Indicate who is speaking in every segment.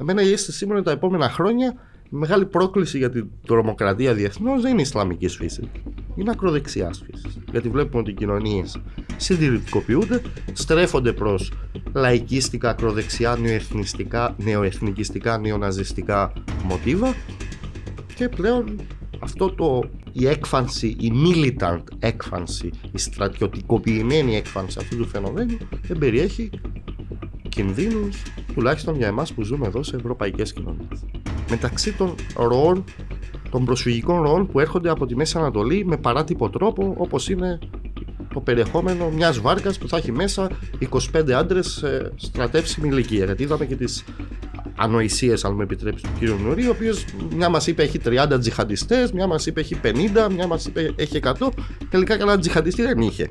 Speaker 1: Εμένα η αίσθηση σήμερα τα επόμενα χρόνια η μεγάλη πρόκληση για την τρομοκρατία διεθνώς δεν είναι Ισλαμική φύση. Είναι ακροδεξιά φύση. Γιατί βλέπουμε ότι οι κοινωνίες συντηρητικοποιούνται, στρέφονται προς λαϊκίστικα, ακροδεξιά, νεοεθνικιστικά, νεοναζιστικά μοτίβα και πλέον αυτό το, η έκφανση, η militant έκφανση, η στρατιωτικοποιημένη έκφανση αυτού του φαινομένου δεν περιέχει κινδύνους τουλάχιστον για εμάς που ζούμε εδώ σε ευρωπαϊκές κοινωνίες. Μεταξύ των ροών, των προσφυγικών ροών που έρχονται από τη Μέση Ανατολή με παράτυπο τρόπο όπως είναι το περιεχόμενο μιας βάρκας που θα έχει μέσα 25 άντρες σε στρατεύσιμη ηλικία. Γιατί είδαμε και τις ανοησίες, αν μου επιτρέψεις, του κύριου Νουρή, ο οποίος μια μας είπε έχει 30 τζιχαντιστές, μια μας είπε έχει 50, μια μας είπε έχει 100. Τελικά καλά τζιχαντιστή δεν είχε.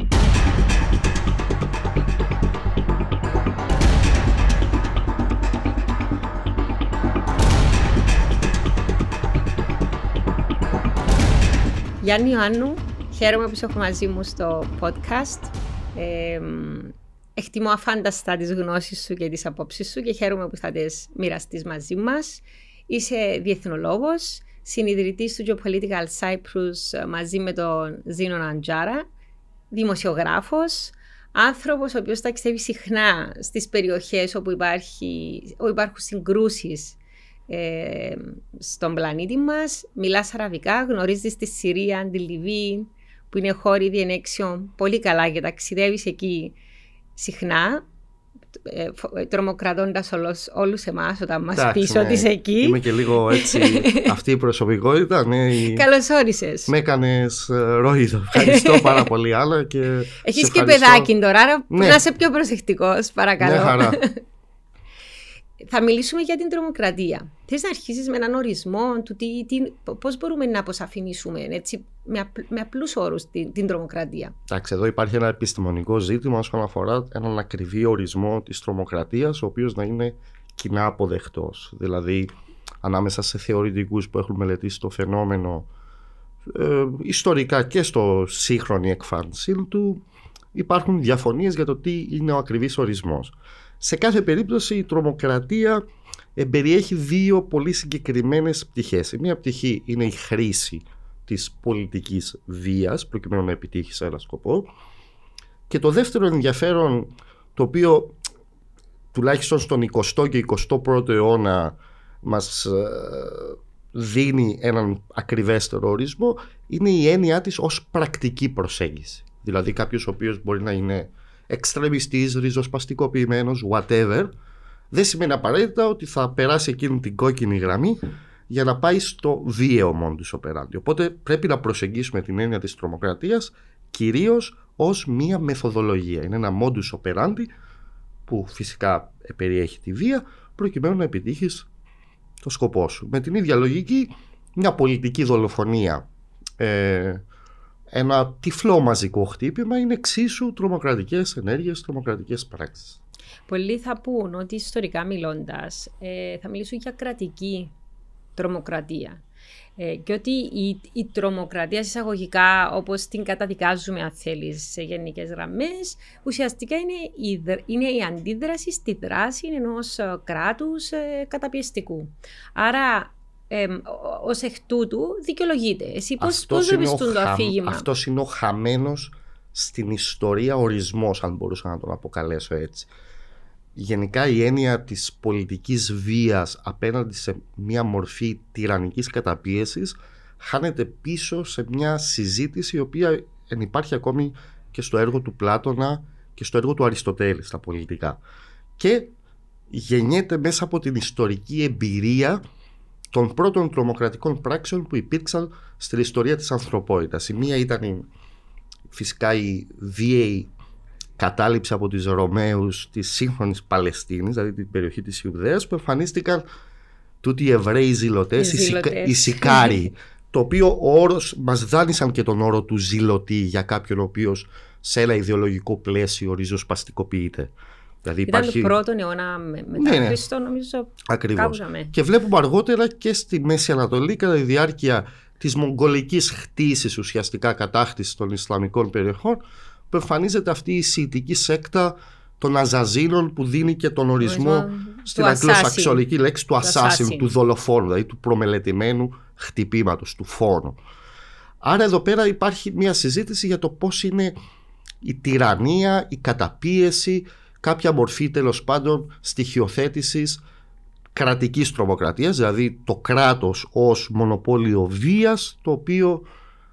Speaker 2: Γιάννη Ιωάννου, χαίρομαι που είσαι μαζί μου στο podcast. Ε, εκτιμώ αφάνταστα τις γνώσεις σου και τις απόψεις σου και χαίρομαι που θα τις μοιραστείς μαζί μας. Είσαι διεθνολόγος, συνειδητής του Geopolitical Cyprus μαζί με τον Ζήνο Αντζάρα, δημοσιογράφος, άνθρωπος ο οποίος ταξιδεύει συχνά στις περιοχές όπου, υπάρχει, όπου υπάρχουν συγκρούσεις ε, στον πλανήτη μας, μιλάς αραβικά, γνωρίζεις τη Συρία, τη Λιβύη, που είναι χώροι διενέξεων πολύ καλά και ταξιδεύεις εκεί συχνά, ε, ε, τρομοκρατώντας όλους εμάς όταν μας πεις ναι. ότι είσαι εκεί. Είμαι και
Speaker 1: λίγο έτσι αυτή η προσωπικότητα. Ναι, Καλώ όρισε. Με έκανες ρόιδο. Ευχαριστώ πάρα πολύ, Άλλα. Έχει και παιδάκι
Speaker 2: τώρα, άρα ναι. να είσαι πιο προσεκτικός, παρακαλώ. Ναι, χαρά. Θα μιλήσουμε για την τρομοκρατία. Θες να αρχίσεις με έναν ορισμό του τι, τι, πώς μπορούμε να αποσαφηνίσουμε με, απ, με απλούς όρους την, την τρομοκρατία.
Speaker 1: Εντάξει, εδώ υπάρχει ένα επιστημονικό ζήτημα όσον αφορά έναν ακριβή ορισμό της τρομοκρατίας, ο οποίος να είναι κοινά αποδεκτός. Δηλαδή, ανάμεσα σε θεωρητικούς που έχουν μελετήσει το φαινόμενο ε, ιστορικά και στο σύγχρονη εκφάνισή του, υπάρχουν διαφωνίες για το τι είναι ο ακριβής ορισμός. Σε κάθε περίπτωση η τρομοκρατία ε, περιέχει δύο πολύ συγκεκριμένες πτυχές. Η μία πτυχή είναι η χρήση της πολιτικής βίας προκειμένου να επιτύχει σε ένα σκοπό και το δεύτερο ενδιαφέρον το οποίο τουλάχιστον στον 20ο και 21ο αιώνα μας ε, δίνει έναν ακριβέστερο ορισμό είναι η έννοια της ως πρακτική προσέγγιση. Δηλαδή κάποιος ο οποίος μπορεί να είναι εξτρεμιστής, ριζοσπαστικοποιημένος, whatever, δεν σημαίνει απαραίτητα ότι θα περάσει εκείνη την κόκκινη γραμμή για να πάει στο βίαιο μόνο του Οπότε πρέπει να προσεγγίσουμε την έννοια της τρομοκρατίας κυρίως ως μία μεθοδολογία. Είναι ένα modus operandi που φυσικά περιέχει τη βία προκειμένου να επιτύχεις το σκοπό σου. Με την ίδια λογική, μια πολιτική δολοφονία ε, ένα τυφλό μαζικό χτύπημα είναι εξίσου τρομοκρατικές ενέργειες, τρομοκρατικές πράξεις.
Speaker 2: Πολλοί θα πούν ότι ιστορικά μιλώντας, ε, θα μιλήσουν για κρατική τρομοκρατία. Ε, και ότι η, η τρομοκρατία εισαγωγικά, όπως την καταδικάζουμε αν θέλεις σε γενικές γραμμές, ουσιαστικά είναι η, η αντίδραση στη δράση ενός ε, κράτους καταπιεστικού. Άρα ε, ως εκ τούτου δικαιολογείται. Εσύ πώς διαπιστούν το αφήγημα. Αυτός
Speaker 1: είναι ο χαμένος στην ιστορία ορισμός, αν μπορούσα να τον αποκαλέσω έτσι. Γενικά η έννοια της πολιτικής βίας απέναντι σε μια μορφή τυραννικής καταπίεσης χάνεται πίσω σε μια συζήτηση η οποία υπάρχει ακόμη και στο έργο του Πλάτωνα και στο έργο του Αριστοτέλη στα πολιτικά. Και γεννιέται μέσα από την ιστορική εμπειρία των πρώτων τρομοκρατικών πράξεων που υπήρξαν στην ιστορία της ανθρωπότητας. Η μία ήταν φυσικά η βίαιη κατάληψη από τους Ρωμαίους της σύγχρονης Παλαιστίνης, δηλαδή την περιοχή της Ιουδαίας, που εμφανίστηκαν τούτοι οι Εβραίοι ζηλωτές, οι, οι, Σικάροι, το οποίο ο όρος, μας δάνεισαν και τον όρο του ζηλωτή για κάποιον ο οποίος σε ένα ιδεολογικό πλαίσιο ριζοσπαστικοποιείται. Δηλαδή υπάρχει... Ήταν πρώτον
Speaker 2: αιώνα μετά ναι, ναι. Χριστό, νομίζω. Ακριβώς. Και
Speaker 1: βλέπουμε αργότερα και στη Μέση Ανατολή κατά τη διάρκεια της μογγολικής χτίσης ουσιαστικά κατάκτησης των Ισλαμικών περιοχών που εμφανίζεται αυτή η σιητική σέκτα των Αζαζίνων που δίνει και τον ορισμό στην αγγλοσαξιολική λέξη του assassin, του δολοφόνου, δηλαδή του προμελετημένου χτυπήματος, του φόνου. Άρα εδώ πέρα υπάρχει μια συζήτηση για το πώς είναι η τυραννία, η καταπίεση, κάποια μορφή τέλος πάντων στοιχειοθέτησης κρατικής τρομοκρατίας, δηλαδή το κράτος ως μονοπόλιο βίας το οποίο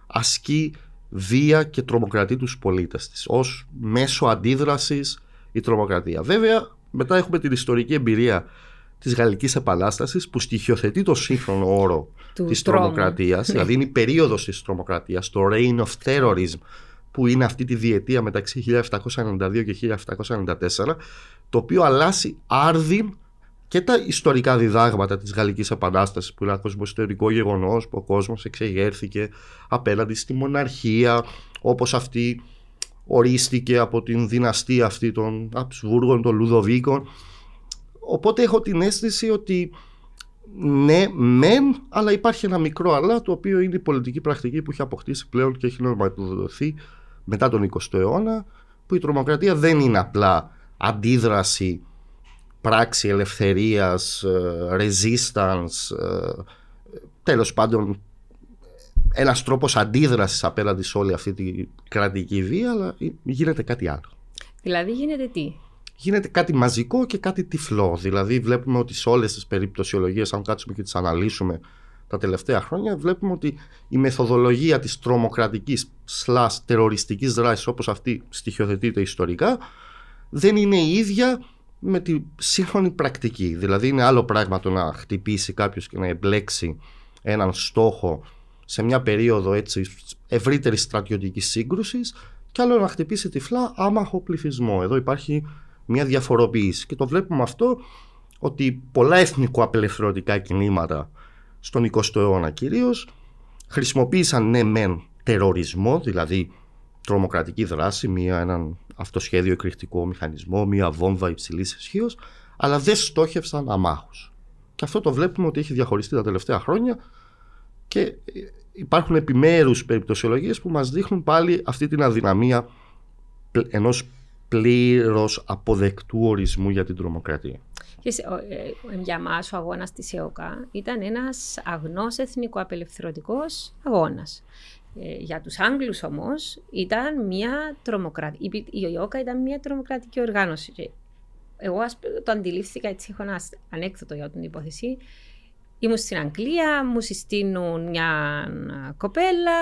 Speaker 1: ασκεί βία και τρομοκρατεί τους πολίτες της ως μέσο αντίδρασης η τρομοκρατία. Βέβαια μετά έχουμε την ιστορική εμπειρία της Γαλλικής Επανάστασης που στοιχειοθετεί το σύγχρονο όρο τη τρομοκρατια δηλαδή είναι η περιοδο της τρομοκρατίας, το reign of terrorism που είναι αυτή τη διετία μεταξύ 1792 και 1794, το οποίο αλλάσει άρδιν και τα ιστορικά διδάγματα της Γαλλικής Επανάστασης που είναι ένα κοσμοϊστορικό γεγονός που ο κόσμος εξεγέρθηκε απέναντι στη μοναρχία όπως αυτή ορίστηκε από την δυναστεία αυτή των Αψβούργων, των Λουδοβίκων. Οπότε έχω την αίσθηση ότι ναι, μεν, αλλά υπάρχει ένα μικρό αλλά το οποίο είναι η πολιτική πρακτική που έχει αποκτήσει πλέον και έχει νορματοδοθεί μετά τον 20ο αιώνα, που η τρομοκρατία δεν είναι απλά αντίδραση, πράξη ελευθερίας, ε, resistance, ε, τέλος πάντων ένας τρόπος αντίδρασης απέναντι σε όλη αυτή τη κρατική βία, αλλά γίνεται κάτι άλλο.
Speaker 2: Δηλαδή γίνεται τι?
Speaker 1: Γίνεται κάτι μαζικό και κάτι τυφλό. Δηλαδή βλέπουμε ότι σε όλες τις περιπτωσιολογίες, αν κάτσουμε και τις αναλύσουμε, τα τελευταία χρόνια βλέπουμε ότι η μεθοδολογία της τρομοκρατικής σλάς τεροριστικής δράσης όπως αυτή στοιχειοθετείται ιστορικά δεν είναι η ίδια με τη σύγχρονη πρακτική. Δηλαδή είναι άλλο πράγμα το να χτυπήσει κάποιος και να εμπλέξει έναν στόχο σε μια περίοδο έτσι ευρύτερης στρατιωτικής σύγκρουσης και άλλο να χτυπήσει τυφλά άμαχο πληθυσμό. Εδώ υπάρχει μια διαφοροποίηση και το βλέπουμε αυτό ότι πολλά εθνικοαπελευθερωτικά κινήματα στον 20ο αιώνα κυρίως. Χρησιμοποίησαν ναι μεν τερορισμό, δηλαδή τρομοκρατική δράση, μία, έναν αυτοσχέδιο εκρηκτικό μηχανισμό, μία βόμβα υψηλής ισχύως, αλλά δεν στόχευσαν αμάχους. Και αυτό το βλέπουμε ότι έχει διαχωριστεί τα τελευταία χρόνια και ε, υπάρχουν επιμέρους περιπτωσιολογίες που μας δείχνουν πάλι αυτή την αδυναμία ενός πλήρως αποδεκτού ορισμού για την τρομοκρατία.
Speaker 2: Ε, για μας ο αγώνας της ΕΟΚΑ ήταν ένας αγνός εθνικοαπελευθερωτικός αγώνας. Ε, για τους Άγγλους όμως ήταν μια τρομοκρατική, η Ιόκα ήταν μια τρομοκρατική οργάνωση. Εγώ το αντιλήφθηκα έτσι, έχω ένα ανέκδοτο για την υπόθεση. Ήμουν στην Αγγλία, μου συστήνουν μια κοπέλα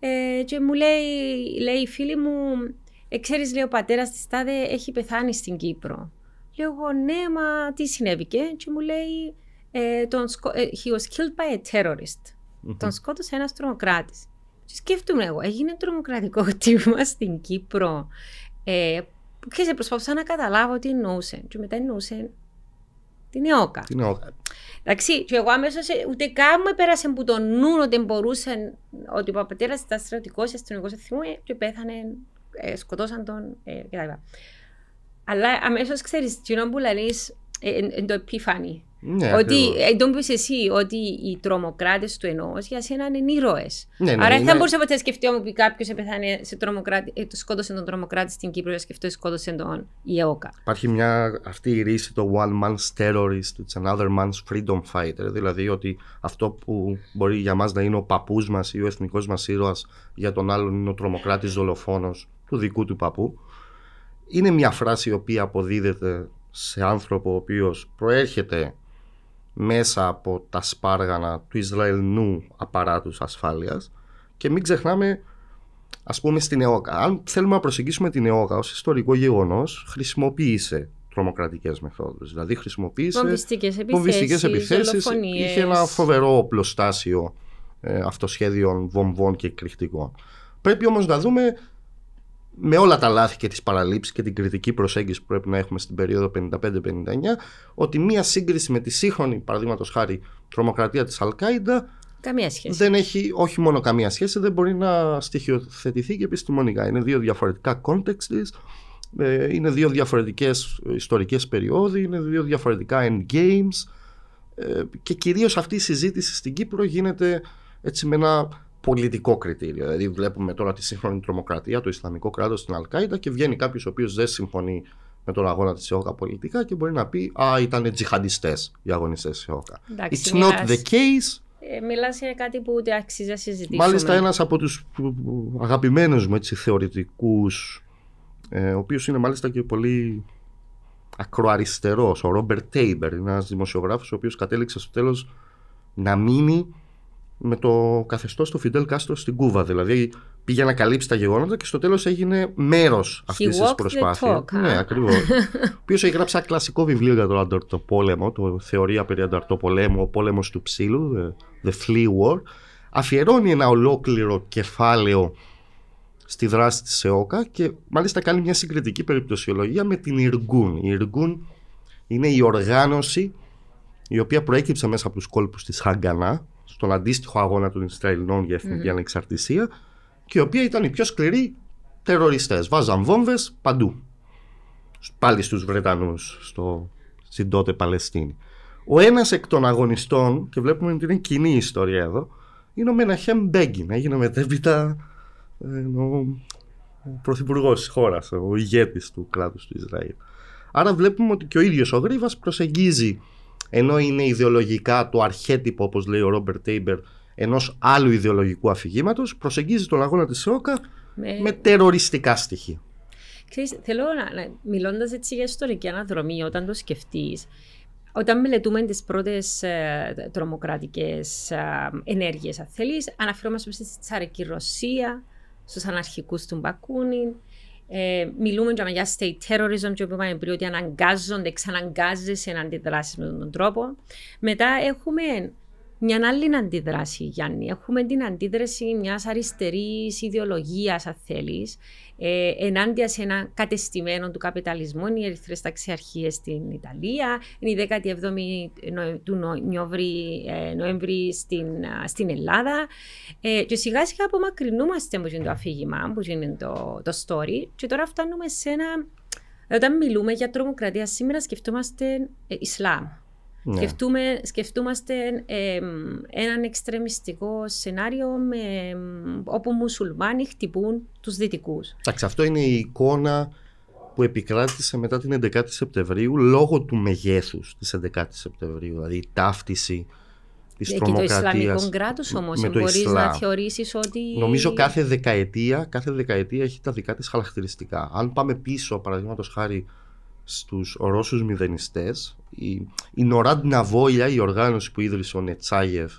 Speaker 2: ε, και μου λέει η φίλη μου, ε, Ξέρεις, λέει ο πατέρας της τάδε έχει πεθάνει στην Κύπρο. Λέω εγώ ναι μα τι συνέβηκε και μου λέει ε, τον σκο... Ε, he was killed by a terrorist. Mm-hmm. Τον σκότωσε ένας τρομοκράτης. Και σκέφτομαι εγώ, έγινε τρομοκρατικό χτύπημα στην Κύπρο. Ε, ξέρεις, ε, προσπαθούσα να καταλάβω τι εννοούσε. Και μετά εννοούσε την ΕΟΚΑ. Την ΕΟΚΑ. Εντάξει, και εγώ αμέσως ούτε καν μου πέρασε που το νου ότι μπορούσε ότι ο πατέρας ήταν στρατιωτικό ή αστυνομικό, και πέθανε ε, σκοτώσαν τον ε, κτλ. Αλλά αμέσως ξέρεις, τι που λαλείς, ε, εν το επίφανη. Ναι, ότι το εσύ ότι οι τρομοκράτες του ενό για σένα είναι ήρωες. Ναι, ναι, Άρα ναι, δεν θα μπορούσα ποτέ να σκεφτεί ότι κάποιο έπεθανε σε τρομοκράτη, ε, το σκότωσε τον τρομοκράτη στην Κύπρο, και αυτό σκότωσε τον ΙΕΟΚΑ.
Speaker 1: Υπάρχει μια, αυτή η ρίση το one man's terrorist, it's another man's freedom fighter. Δηλαδή ότι αυτό που μπορεί για μας να είναι ο παππούς μας ή ο εθνικός μας ήρωας, για τον άλλον είναι ο τρομοκράτης δολοφόνος του δικού του παππού. Είναι μια φράση η οποία αποδίδεται σε άνθρωπο ο οποίος προέρχεται μέσα από τα σπάργανα του Ισραηλινού απαράτους ασφάλειας και μην ξεχνάμε ας πούμε στην ΕΟΚΑ. Αν θέλουμε να προσεγγίσουμε την ΕΟΚΑ ως ιστορικό γεγονός χρησιμοποίησε τρομοκρατικές μεθόδους. Δηλαδή χρησιμοποίησε βομβιστικές επιθέσεις, επιθέσεις είχε ένα φοβερό οπλοστάσιο ε, αυτοσχέδιων βομβών και εκρηκτικών. Πρέπει όμως να δούμε με όλα τα λάθη και τις παραλήψεις και την κριτική προσέγγιση που πρέπει να έχουμε στην περίοδο 55-59 ότι μία σύγκριση με τη σύγχρονη παραδείγματος χάρη τρομοκρατία της Αλκάιντα Καμία Δεν έχει, όχι μόνο καμία σχέση, δεν μπορεί να στοιχειοθετηθεί και επιστημονικά. Είναι δύο διαφορετικά context, ε, είναι δύο διαφορετικές ιστορικές περιόδοι, είναι δύο διαφορετικά end games ε, και κυρίως αυτή η συζήτηση στην Κύπρο γίνεται έτσι με ένα πολιτικό κριτήριο. Δηλαδή, βλέπουμε τώρα τη σύγχρονη τρομοκρατία, το Ισλαμικό κράτος στην Αλκάιντα και βγαίνει κάποιος ο οποίος δεν συμφωνεί με τον αγώνα της ΕΟΚΑ πολιτικά και μπορεί να πει Α, ήταν τζιχαντιστές οι αγωνιστές της ΕΟΚΑ. It's not the case.
Speaker 2: Ε, Μιλάς για κάτι που ούτε αξίζει να συζητήσουμε. Μάλιστα, ένας
Speaker 1: από τους αγαπημένους μου θεωρητικούς, ε, ο οποίος είναι μάλιστα και πολύ ακροαριστερός, ο Ρόμπερτ Τέιμπερ, ένας δημοσιογράφος ο οποίος κατέληξε στο τέλος να μείνει με το καθεστώς του Φιντελ Κάστρο στην Κούβα. Δηλαδή πήγε να καλύψει τα γεγονότα και στο τέλος έγινε μέρος αυτής της προσπάθειας. Ναι, ακριβώς. ο οποίος έχει γράψει ένα κλασικό βιβλίο για τον πολέμο, το Θεωρία περί Ανταρτοπολέμου, ο πόλεμος του ψήλου, ε, The Flea War. Αφιερώνει ένα ολόκληρο κεφάλαιο στη δράση της ΕΟΚΑ και μάλιστα κάνει μια συγκριτική περιπτωσιολογία με την Ιργούν. Η Ιργούν είναι η οργάνωση η οποία προέκυψε μέσα από τους κόλπους της Χαγκανά στον αντίστοιχο αγώνα των Ισραηλινών για εθνική ανεξαρτησία και η οποία ήταν οι πιο σκληροί τεροριστές. Βάζαν βόμβες παντού. Πάλι στους Βρετανούς, στο, στην τότε Παλαιστίνη. Ο ένας εκ των αγωνιστών, και βλέπουμε ότι είναι κοινή ιστορία εδώ, είναι ο Μεναχέμ Μπέγκιν. Έγινε μετέπειτα ε, ο πρωθυπουργός της χώρας, ο ηγέτης του κράτους του Ισραήλ. Άρα βλέπουμε ότι και ο ίδιος ο Γρήβα προσεγγίζει ενώ είναι ιδεολογικά το αρχέτυπο, όπως λέει ο Ρόμπερτ Τέιμπερ, ενός άλλου ιδεολογικού αφηγήματος, προσεγγίζει τον αγώνα της ΣΟΚΑ με... με τεροριστικά στοιχεία.
Speaker 2: Ξέρεις, θέλω να, να μιλώντας έτσι για ιστορική αναδρομή, όταν το σκεφτείς, όταν μελετούμε τις πρώτες ε, τρομοκρατικές ε, ενέργειες, αν θέλεις, αναφερόμαστε στη τσαρική Ρωσία, στους αναρχικούς του Μπακούνιν, ε, μιλούμε για state terrorism και είπαμε πριν ότι αναγκάζονται, ξαναγκάζεσαι να αντιδράσεις με τον τρόπο. Μετά έχουμε μια άλλη αντίδραση, Γιάννη. Έχουμε την αντίδραση μιας αριστερής ιδεολογίας, αν θέλεις, ε, ενάντια σε ένα κατεστημένο του καπιταλισμού. Είναι οι Ερυθρές Ταξιαρχίες στην Ιταλία, είναι η 17η του ε, Νοέμβρη, στην, στην Ελλάδα. Ε, και σιγά σιγά απομακρυνούμαστε, που είναι το αφήγημα, που είναι το, το story, και τώρα φτάνουμε σε ένα. Όταν μιλούμε για τρομοκρατία σήμερα σκεφτόμαστε ε, Ισλάμ ναι. Σκεφτούμε, σκεφτούμαστε έναν εξτρεμιστικό σενάριο όπου οι όπου μουσουλμάνοι χτυπούν τους δυτικούς.
Speaker 1: αυτό είναι η εικόνα που επικράτησε μετά την 11η Σεπτεμβρίου λόγω του μεγέθους της 11η Σεπτεμβρίου, δηλαδή η ταύτιση της Εκεί το κράτος όμως, με το μπορείς να θεωρήσεις ότι... Νομίζω κάθε δεκαετία, κάθε δεκαετία έχει τα δικά της χαρακτηριστικά. Αν πάμε πίσω, παραδείγματος χάρη, στους Ρώσους μηδενιστές η, η Νοράντ Ναβόλια η οργάνωση που ίδρυσε ο Νετσάγεφ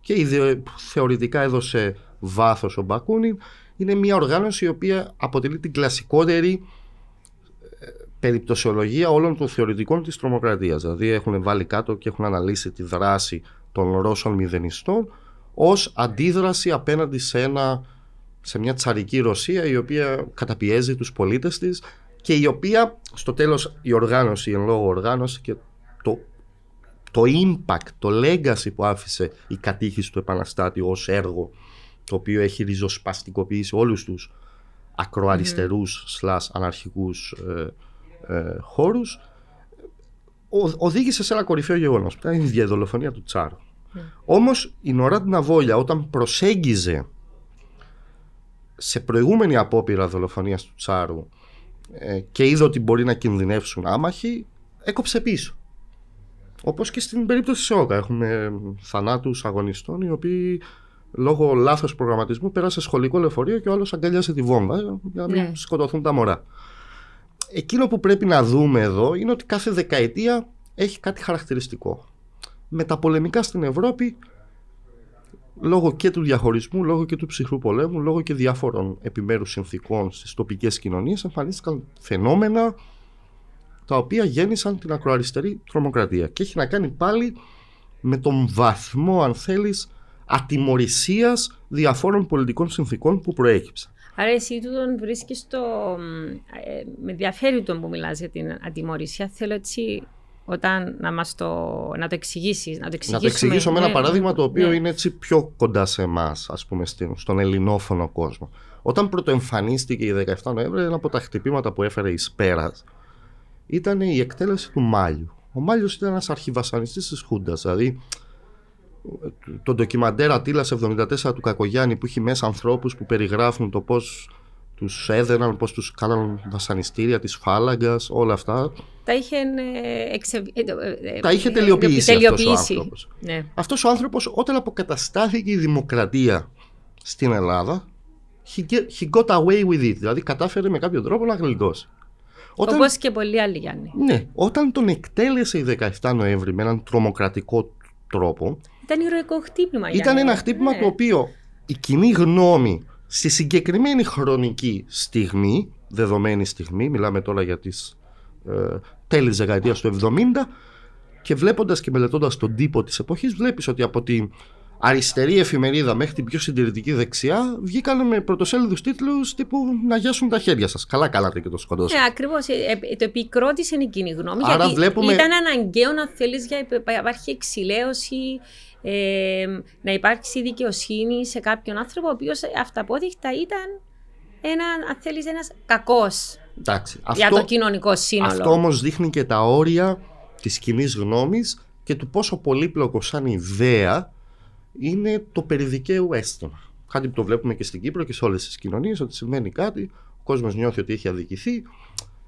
Speaker 1: και η που θεωρητικά έδωσε βάθος ο Μπακούνιν είναι μια οργάνωση η οποία αποτελεί την κλασικότερη ε, περιπτωσιολογία όλων των θεωρητικών της τρομοκρατίας. Δηλαδή έχουν βάλει κάτω και έχουν αναλύσει τη δράση των Ρώσων μηδενιστών ως αντίδραση απέναντι σε, ένα, σε μια τσαρική Ρωσία η οποία καταπιέζει τους πολίτες της και η οποία στο τέλος η οργάνωση, εν λόγω οργάνωση και το, το impact, το legacy που άφησε η κατήχηση του επαναστάτη ως έργο το οποίο έχει ριζοσπαστικοποιήσει όλους τους ακροαριστερούς σλάς αναρχικούς ε, ε, χώρους ο, οδήγησε σε ένα κορυφαίο γεγονός που ήταν η διαδολοφονία του Τσάρου. Ναι. Όμως η Νορά Ναβόλια όταν προσέγγιζε σε προηγούμενη απόπειρα δολοφονίας του Τσάρου ε, και είδε ότι μπορεί να κινδυνεύσουν άμαχοι, έκοψε πίσω. Όπως και στην περίπτωση τη ΕΟΚΑ. Έχουμε ε, θανάτους αγωνιστών οι οποίοι λόγω λάθος προγραμματισμού πέρασε σχολικό λεωφορείο και ο άλλος αγκάλιασε τη βόμβα ε, για να μην ναι. σκοτωθούν τα μωρά. Εκείνο που πρέπει να δούμε εδώ είναι ότι κάθε δεκαετία έχει κάτι χαρακτηριστικό. Με τα πολεμικά στην Ευρώπη λόγω και του διαχωρισμού, λόγω και του ψυχρού πολέμου, λόγω και διάφορων επιμέρους συνθήκων στις τοπικές κοινωνίες εμφανίστηκαν φαινόμενα τα οποία γέννησαν την ακροαριστερή τρομοκρατία και έχει να κάνει πάλι με τον βαθμό αν θέλεις ατιμορρησίας διαφόρων πολιτικών συνθήκων που προέκυψαν.
Speaker 2: Άρα εσύ τούτον βρίσκεις το... Ε, με ενδιαφέρει τον που μιλάς για την ατιμορρησία. Θέλω έτσι όταν να μας το, να το εξηγήσεις, να το εξηγήσω με ένα ναι, ναι. παράδειγμα το οποίο ναι. είναι
Speaker 1: έτσι πιο κοντά σε εμάς, ας πούμε, στον ελληνόφωνο κόσμο. Όταν πρωτοεμφανίστηκε η 17 Νοέμβρη, ένα από τα χτυπήματα που έφερε η πέρας ήταν η εκτέλεση του Μάλιου. Ο Μάλιος ήταν ένας αρχιβασανιστής της Χούντας, δηλαδή το ντοκιμαντέρ Ατήλας 74 του Κακογιάννη που έχει μέσα ανθρώπους που περιγράφουν το πώς τους έδεναν, πώς τους κάναν βασανιστήρια της φάλαγγας, όλα αυτά.
Speaker 2: Τα είχε, ε, εξε... Ε, ε, τα είχε τελειοποιήσει, τελειοποιήσει. Ναι. αυτός ο άνθρωπος. Ναι.
Speaker 1: Αυτός ο άνθρωπος, όταν αποκαταστάθηκε η δημοκρατία στην Ελλάδα, he, got away with it. Δηλαδή, κατάφερε με κάποιο τρόπο να γλιτώσει.
Speaker 2: Όταν... Όπως και πολλοί άλλοι, Γιάννη.
Speaker 1: Ναι. Όταν τον εκτέλεσε η 17 Νοέμβρη με έναν τρομοκρατικό τρόπο.
Speaker 2: Ήταν ηρωικό χτύπημα, Γιάννη. Ήταν ένα χτύπημα ναι. το
Speaker 1: οποίο η κοινή γνώμη Στη συγκεκριμένη χρονική στιγμή, δεδομένη στιγμή, μιλάμε τώρα για τις ε, τέλη της δεκαετίας του 70 και βλέποντας και μελετώντας τον τύπο της εποχής βλέπεις ότι από την αριστερή εφημερίδα μέχρι την πιο συντηρητική δεξιά βγήκαν με πρωτοσέλιδους τίτλους τύπου «Να γιάσουν τα χέρια σας». Καλά καλάτε και το σκοτώσατε.
Speaker 2: Ναι, ακριβώς. Ε, ε, το επικρότησε είναι κοινή γνώμη. Άρα γιατί βλέπουμε... ήταν αναγκαίο να θέλεις για υπάρχει εξηλαίωση ε, να υπάρξει δικαιοσύνη σε κάποιον άνθρωπο ο οποίος αυταπόδεικτα ήταν ένα, αν θέλεις, ένας κακός για το κοινωνικό σύνολο. Αυτό όμως
Speaker 1: δείχνει και τα όρια της κοινή γνώμης και του πόσο πολύπλοκο σαν ιδέα είναι το περιδικαίου αίσθημα. Κάτι που το βλέπουμε και στην Κύπρο και σε όλες τις κοινωνίες, ότι σημαίνει κάτι, ο κόσμος νιώθει ότι έχει αδικηθεί.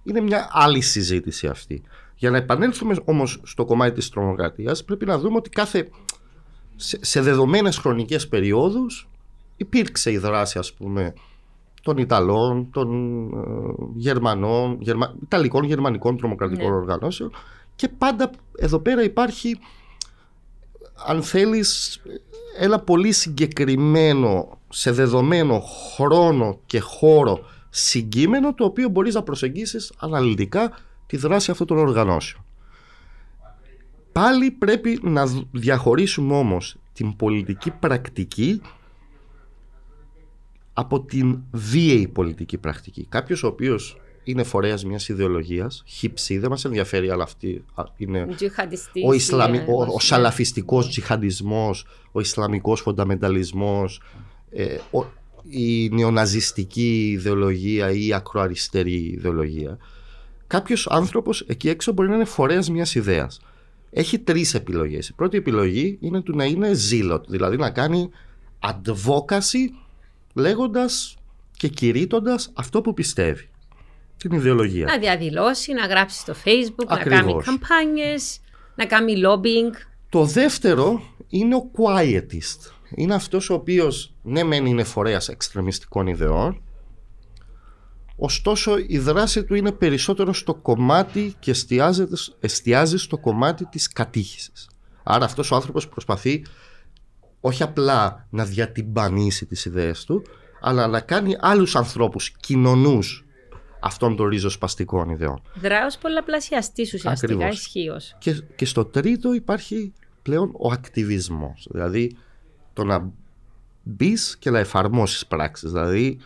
Speaker 1: Είναι μια άλλη συζήτηση αυτή. Για να επανέλθουμε όμως στο κομμάτι της τρομοκρατίας, πρέπει να δούμε ότι κάθε σε, δεδομένες χρονικές περιόδους υπήρξε η δράση ας πούμε των Ιταλών, των ε, Γερμανών, Γερμα... Ιταλικών, Γερμανικών τρομοκρατικών ναι. οργανώσεων και πάντα εδώ πέρα υπάρχει αν θέλεις ένα πολύ συγκεκριμένο σε δεδομένο χρόνο και χώρο συγκείμενο το οποίο μπορείς να προσεγγίσεις αναλυτικά τη δράση αυτών των οργανώσεων. Πάλι πρέπει να διαχωρίσουμε όμως την πολιτική πρακτική από την βίαιη πολιτική πρακτική. Κάποιος ο οποίος είναι φορέας μιας ιδεολογίας, χυψή, δεν μας ενδιαφέρει, αλλά αυτή είναι. Ο, Ισλαμι... Ε, ο, ο σαλαφιστικός τζιχαντισμός, ο ισλαμικός φονταμενταλισμός, ε, η νεοναζιστική ιδεολογία ή η ακροαριστερή ιδεολογία. Κάποιος άνθρωπος εκεί έξω μπορεί να είναι φορέας μιας ιδέας έχει τρεις επιλογές. Η πρώτη επιλογή είναι του να είναι zealot, δηλαδή να κάνει advocacy λέγοντας και κηρύττοντας αυτό που πιστεύει. Την ιδεολογία. Να
Speaker 2: διαδηλώσει, να γράψει στο facebook, να κάνει καμπάνιες, να κάνει lobbying.
Speaker 1: Το δεύτερο είναι ο quietist. Είναι αυτός ο οποίος ναι μεν είναι φορέας εξτρεμιστικών ιδεών, Ωστόσο η δράση του είναι περισσότερο στο κομμάτι και εστιάζει στο κομμάτι της κατήχησης. Άρα αυτός ο άνθρωπος προσπαθεί όχι απλά να διατυμπανίσει τις ιδέες του, αλλά να κάνει άλλους ανθρώπους κοινωνούς αυτών των ριζοσπαστικών ιδεών.
Speaker 2: Δράος πολλαπλασιαστής ουσιαστικά ισχύως.
Speaker 1: Και, και στο τρίτο υπάρχει πλέον ο ακτιβισμός, δηλαδή το να μπεις και να εφαρμόσεις πράξεις, δηλαδή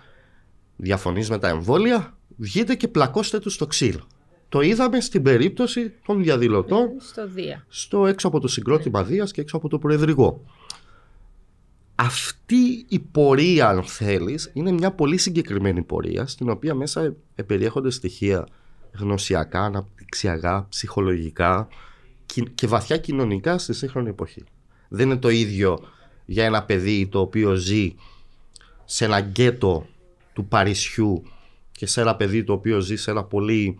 Speaker 1: διαφωνείς με τα εμβόλια, βγείτε και πλακώστε τους στο ξύλο. Το είδαμε στην περίπτωση των διαδηλωτών ε,
Speaker 2: στο, Δία.
Speaker 1: στο έξω από το συγκρότημα ναι. Δίας και έξω από το Προεδρικό. Αυτή η πορεία, αν θέλεις, είναι μια πολύ συγκεκριμένη πορεία, στην οποία μέσα περιέχονται στοιχεία γνωσιακά, αναπτυξιακά, ψυχολογικά και βαθιά κοινωνικά στη σύγχρονη εποχή. Δεν είναι το ίδιο για ένα παιδί το οποίο ζει σε ένα γκέτο του Παρισιού και σε ένα παιδί το οποίο ζει σε ένα πολύ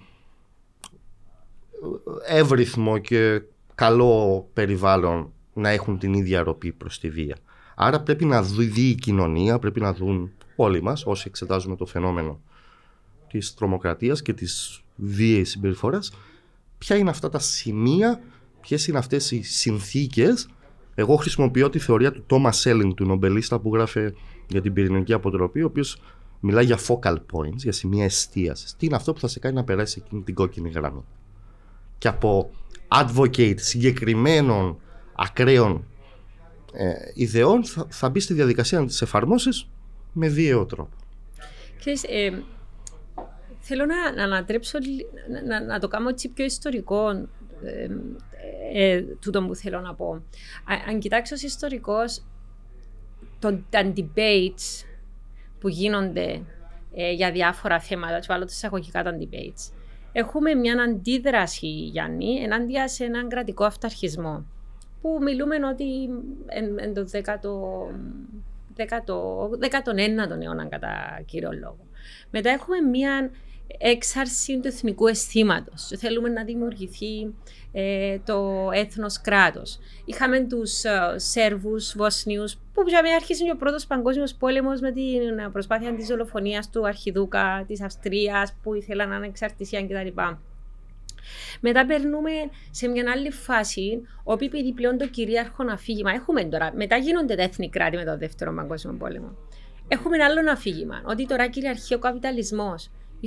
Speaker 1: ε, εύρυθμο και καλό περιβάλλον να έχουν την ίδια ροπή προς τη βία. Άρα πρέπει να δει η κοινωνία, πρέπει να δουν όλοι μας όσοι εξετάζουμε το φαινόμενο της τρομοκρατίας και της βίαιης συμπεριφοράς, ποια είναι αυτά τα σημεία, ποιες είναι αυτές οι συνθήκες εγώ χρησιμοποιώ τη θεωρία του Τόμα Σέλινγκ του νομπελίστα που γράφε για την πυρηνική αποτροπή, ο οποίος Μιλάει για focal points, για σημεία εστίασης. Τι είναι αυτό που θα σε κάνει να περάσει εκείνη την κόκκινη γραμμή. Και από advocate συγκεκριμένων ακραίων ε, ιδεών θα, θα μπει στη διαδικασία να τις εφαρμόσεις με βίαιο τρόπο.
Speaker 2: Ξέρεις, ε, θέλω να, ανατρέψω, να, το κάνω έτσι πιο ιστορικό ε, ε, τούτο που θέλω να πω. αν κοιτάξω ως ιστορικός, τα debates που γίνονται ε, για διάφορα θέματα, και βάλω εισαγωγικά τα debates, έχουμε μια αντίδραση, Γιάννη, ενάντια σε έναν κρατικό αυταρχισμό. Που μιλούμε ότι εν, το 19ο αιώνα κατά κύριο λόγο. Μετά έχουμε μια έξαρση του εθνικού αισθήματος. Θέλουμε να δημιουργηθεί ε, το έθνος κράτος. Είχαμε τους ε, Σέρβους, Βοσνίους, που πια άρχισε ο πρώτος παγκόσμιος πόλεμος με την προσπάθεια της δολοφονίας του Αρχιδούκα της Αυστρίας, που ήθελαν ανεξαρτησία κτλ. Μετά περνούμε σε μια άλλη φάση, όπου επειδή πλέον το κυρίαρχο αφήγημα έχουμε τώρα. Μετά γίνονται τα έθνη κράτη με το Δεύτερο Παγκόσμιο Πόλεμο. Έχουμε ένα άλλο αφήγημα, ότι τώρα κυριαρχεί ο καπιταλισμός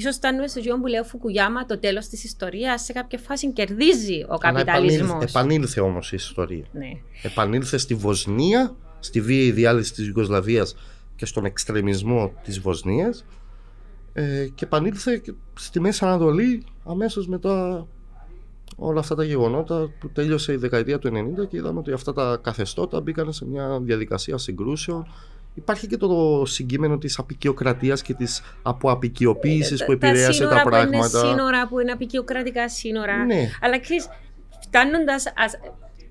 Speaker 2: σω φτάνουμε στο γιο που λέει ο Φουκουγιάμα το τέλος της ιστορίας. Σε κάποια φάση κερδίζει ο καπιταλισμός.
Speaker 1: Επανήλθε όμως η ιστορία. Ναι. Επανήλθε στη Βοσνία, στη βίαιη διάλυση της Ιουγκοσλαβίας και στον εξτρεμισμό της Βοσνίας. Ε, και επανήλθε στη Μέση Ανατολή αμέσως μετά όλα αυτά τα γεγονότα που τέλειωσε η δεκαετία του 90 και είδαμε ότι αυτά τα καθεστώτα μπήκαν σε μια διαδικασία συγκρούσεων υπάρχει και το συγκείμενο της απεικιοκρατίας και της αποαπικιοποίησης ε, που επηρέασε τα, πράγματα. Τα
Speaker 2: σύνορα που είναι απεικιοκρατικά σύνορα. Ναι. Αλλά ξέρεις, φτάνοντας, ας,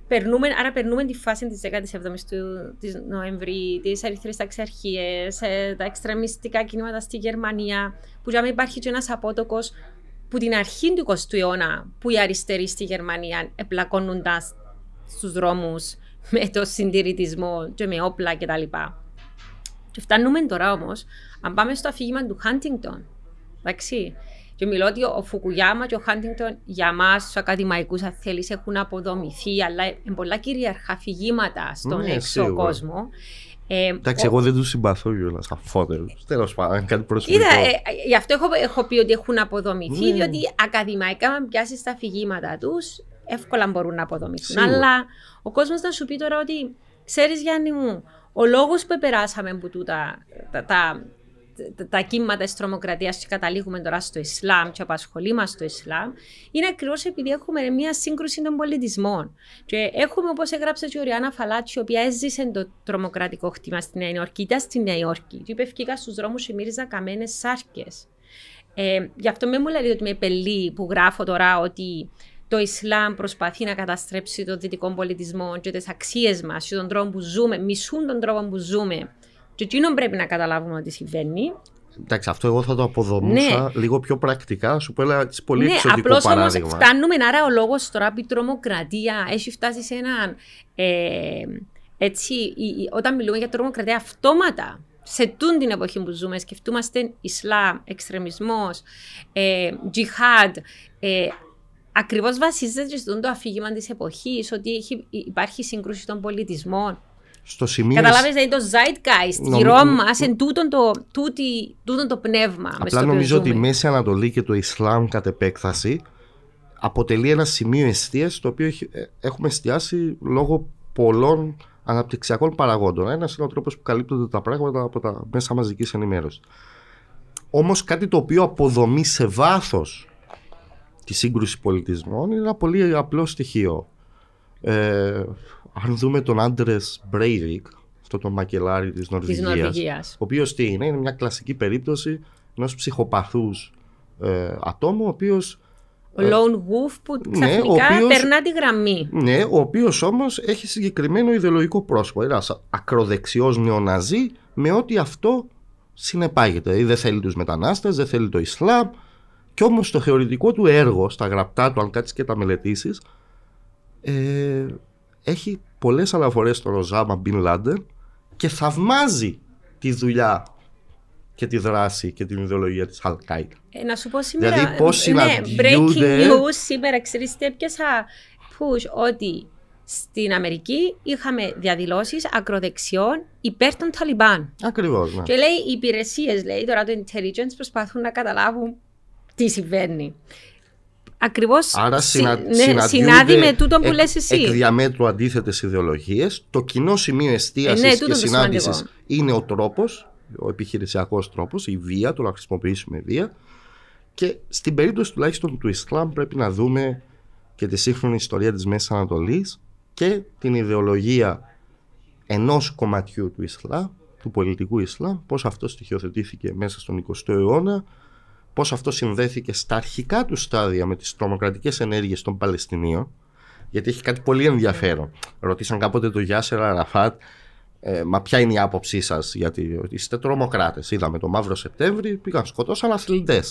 Speaker 2: περνούμε, άρα περνούμε τη φάση της 17ης του της Νοεμβρίου, τις αριθρέ ταξιαρχίες, τα εξτρεμιστικά κινήματα στη Γερμανία, που για μένα υπάρχει και ένας απότοκος που την αρχή του 20ου αιώνα, που οι αριστεροί στη Γερμανία επλακώνονταν στους δρόμους με το συντηρητισμό και με όπλα κτλ. Και φτάνουμε τώρα όμως, αν πάμε στο αφήγημα του Χάντιγκτον. Εντάξει. Και μιλώ ότι ο Φουκουγιάμα και ο Χάντιγκτον για μας, τους ακαδημαϊκούς, αν θέλεις, έχουν αποδομηθεί, αλλά είναι πολλά κυριαρχά αφηγήματα στον ναι, έξω κόσμο. Ε, Εντάξει, ο... εγώ δεν
Speaker 1: τους συμπαθώ κιόλας αφότερου. Τέλος πάντων, κάτι προσωπικό. Κοίτα, ε, ε,
Speaker 2: γι' αυτό έχω, έχω, πει ότι έχουν αποδομηθεί, mm. διότι ακαδημαϊκά, αν πιάσεις τα αφηγήματα τους, εύκολα μπορούν να αποδομηθούν. Αλλά ο κόσμος να σου πει τώρα ότι ξέρεις, Γιάννη μου, ο λόγος που περάσαμε από τούτα, τα, τα, τα, τα κύματα της τρομοκρατίας και καταλήγουμε τώρα στο Ισλάμ και απασχολεί μα το Ισλάμ, είναι ακριβώς επειδή έχουμε μια σύγκρουση των πολιτισμών. Και έχουμε, όπως έγραψε και η Οριάννα Φαλάτσι, η οποία έζησε το τρομοκρατικό χτύμα στη Νέα Υόρκη, ήταν στη Νέα Υόρκη, και είπε: Φύγα στους δρόμους και μύριζα καμένες σάρκες. Ε, γι' αυτό με μου λέει ότι με πελεί που γράφω τώρα ότι το Ισλάμ προσπαθεί να καταστρέψει τον δυτικό πολιτισμό και τις αξίες μας και τον τρόπο που ζούμε, μισούν τον τρόπο που ζούμε. Και εκείνο πρέπει να καταλάβουμε ότι συμβαίνει.
Speaker 1: Εντάξει, αυτό εγώ θα το αποδομούσα ναι. λίγο πιο πρακτικά. Σου πω ένα πολύ ναι, εξωτικό απλώς παράδειγμα. Όμως
Speaker 2: φτάνουμε, άρα ο λόγος τώρα η τρομοκρατία έχει φτάσει σε έναν. Ε, έτσι, όταν μιλούμε για τρομοκρατία, αυτόματα σε τούν την εποχή που ζούμε, σκεφτούμαστε Ισλάμ, εξτρεμισμός, ε, τζιχάντ, ε, ακριβώς βασίζεται στον το αφήγημα της εποχής, ότι έχει, υπάρχει σύγκρουση των πολιτισμών. Στο σημείο. Καταλάβεις, δηλαδή το zeitgeist νομ... γύρω μα, εν τούτον το, τούτη, τούτον το πνεύμα. Απλά νομίζω ότι η
Speaker 1: Μέση Ανατολή και το Ισλάμ κατ' επέκταση αποτελεί ένα σημείο εστίαση το οποίο ε, έχουμε εστιάσει λόγω πολλών αναπτυξιακών παραγόντων. Ένας είναι ο τρόπος που καλύπτονται τα πράγματα από τα μέσα μαζικής ενημέρωσης. Όμως κάτι το οποίο αποδομεί σε βάθος τη σύγκρουση πολιτισμών είναι ένα πολύ απλό στοιχείο. Ε, αν δούμε τον άντρες Μπρέιβικ, αυτό το μακελάρι της Νορβηγίας. ο οποίος τι είναι, είναι μια κλασική περίπτωση ενός ψυχοπαθούς ε, ατόμου, ο οποίος... Ο ε, lone
Speaker 2: wolf που ναι, ξαφνικά ναι, οποίος, περνά τη γραμμή.
Speaker 1: Ναι, ο οποίος όμως έχει συγκεκριμένο ιδεολογικό πρόσωπο. Ένας ακροδεξιός νεοναζί με ό,τι αυτό συνεπάγεται. Δηλαδή, δεν θέλει τους μετανάστες, δεν θέλει το Ισλάμ, κι όμως το θεωρητικό του έργο, στα γραπτά του, αν κάτσεις και τα μελετήσεις, ε, έχει πολλές αναφορές στον Ροζάμα Μπιν Λάντεν και θαυμάζει τη δουλειά και τη δράση και την ιδεολογία της αλ
Speaker 2: Ε, να σου πω σήμερα. Δηλαδή, πώς ναι, breaking news σήμερα, τι έπιασα push ότι στην Αμερική είχαμε διαδηλώσεις ακροδεξιών υπέρ των Ταλιμπάν.
Speaker 1: Ακριβώς. Ναι. Και λέει
Speaker 2: οι υπηρεσίες, λέει τώρα το intelligence, προσπαθούν να καταλάβουν τι συμβαίνει. Ακριβώς συ, ναι, συνάδει με τούτο που εκ, λες εσύ. Εκ
Speaker 1: διαμέτρου αντίθετες ιδεολογίες. Το κοινό σημείο εστίασης ναι, και συνάντησης είναι ο τρόπος, ο επιχειρησιακός τρόπος, η βία, το να χρησιμοποιήσουμε βία. Και στην περίπτωση τουλάχιστον του Ισλάμ πρέπει να δούμε και τη σύγχρονη ιστορία της Μέσης Ανατολής και την ιδεολογία ενός κομματιού του Ισλάμ, του πολιτικού Ισλάμ, πώς αυτό στοιχειοθετήθηκε μέσα στον 20ο αιώνα πώς αυτό συνδέθηκε στα αρχικά του στάδια με τις τρομοκρατικές ενέργειες των Παλαιστινίων γιατί έχει κάτι πολύ ενδιαφέρον. Ρωτήσαν κάποτε τον Γιάσερ Αραφάτ μα ποια είναι η άποψή σας, Γιατί είστε τρομοκράτες. Είδαμε το Μαύρο Σεπτέμβρη, πήγαν σκοτώσαν αθλητές.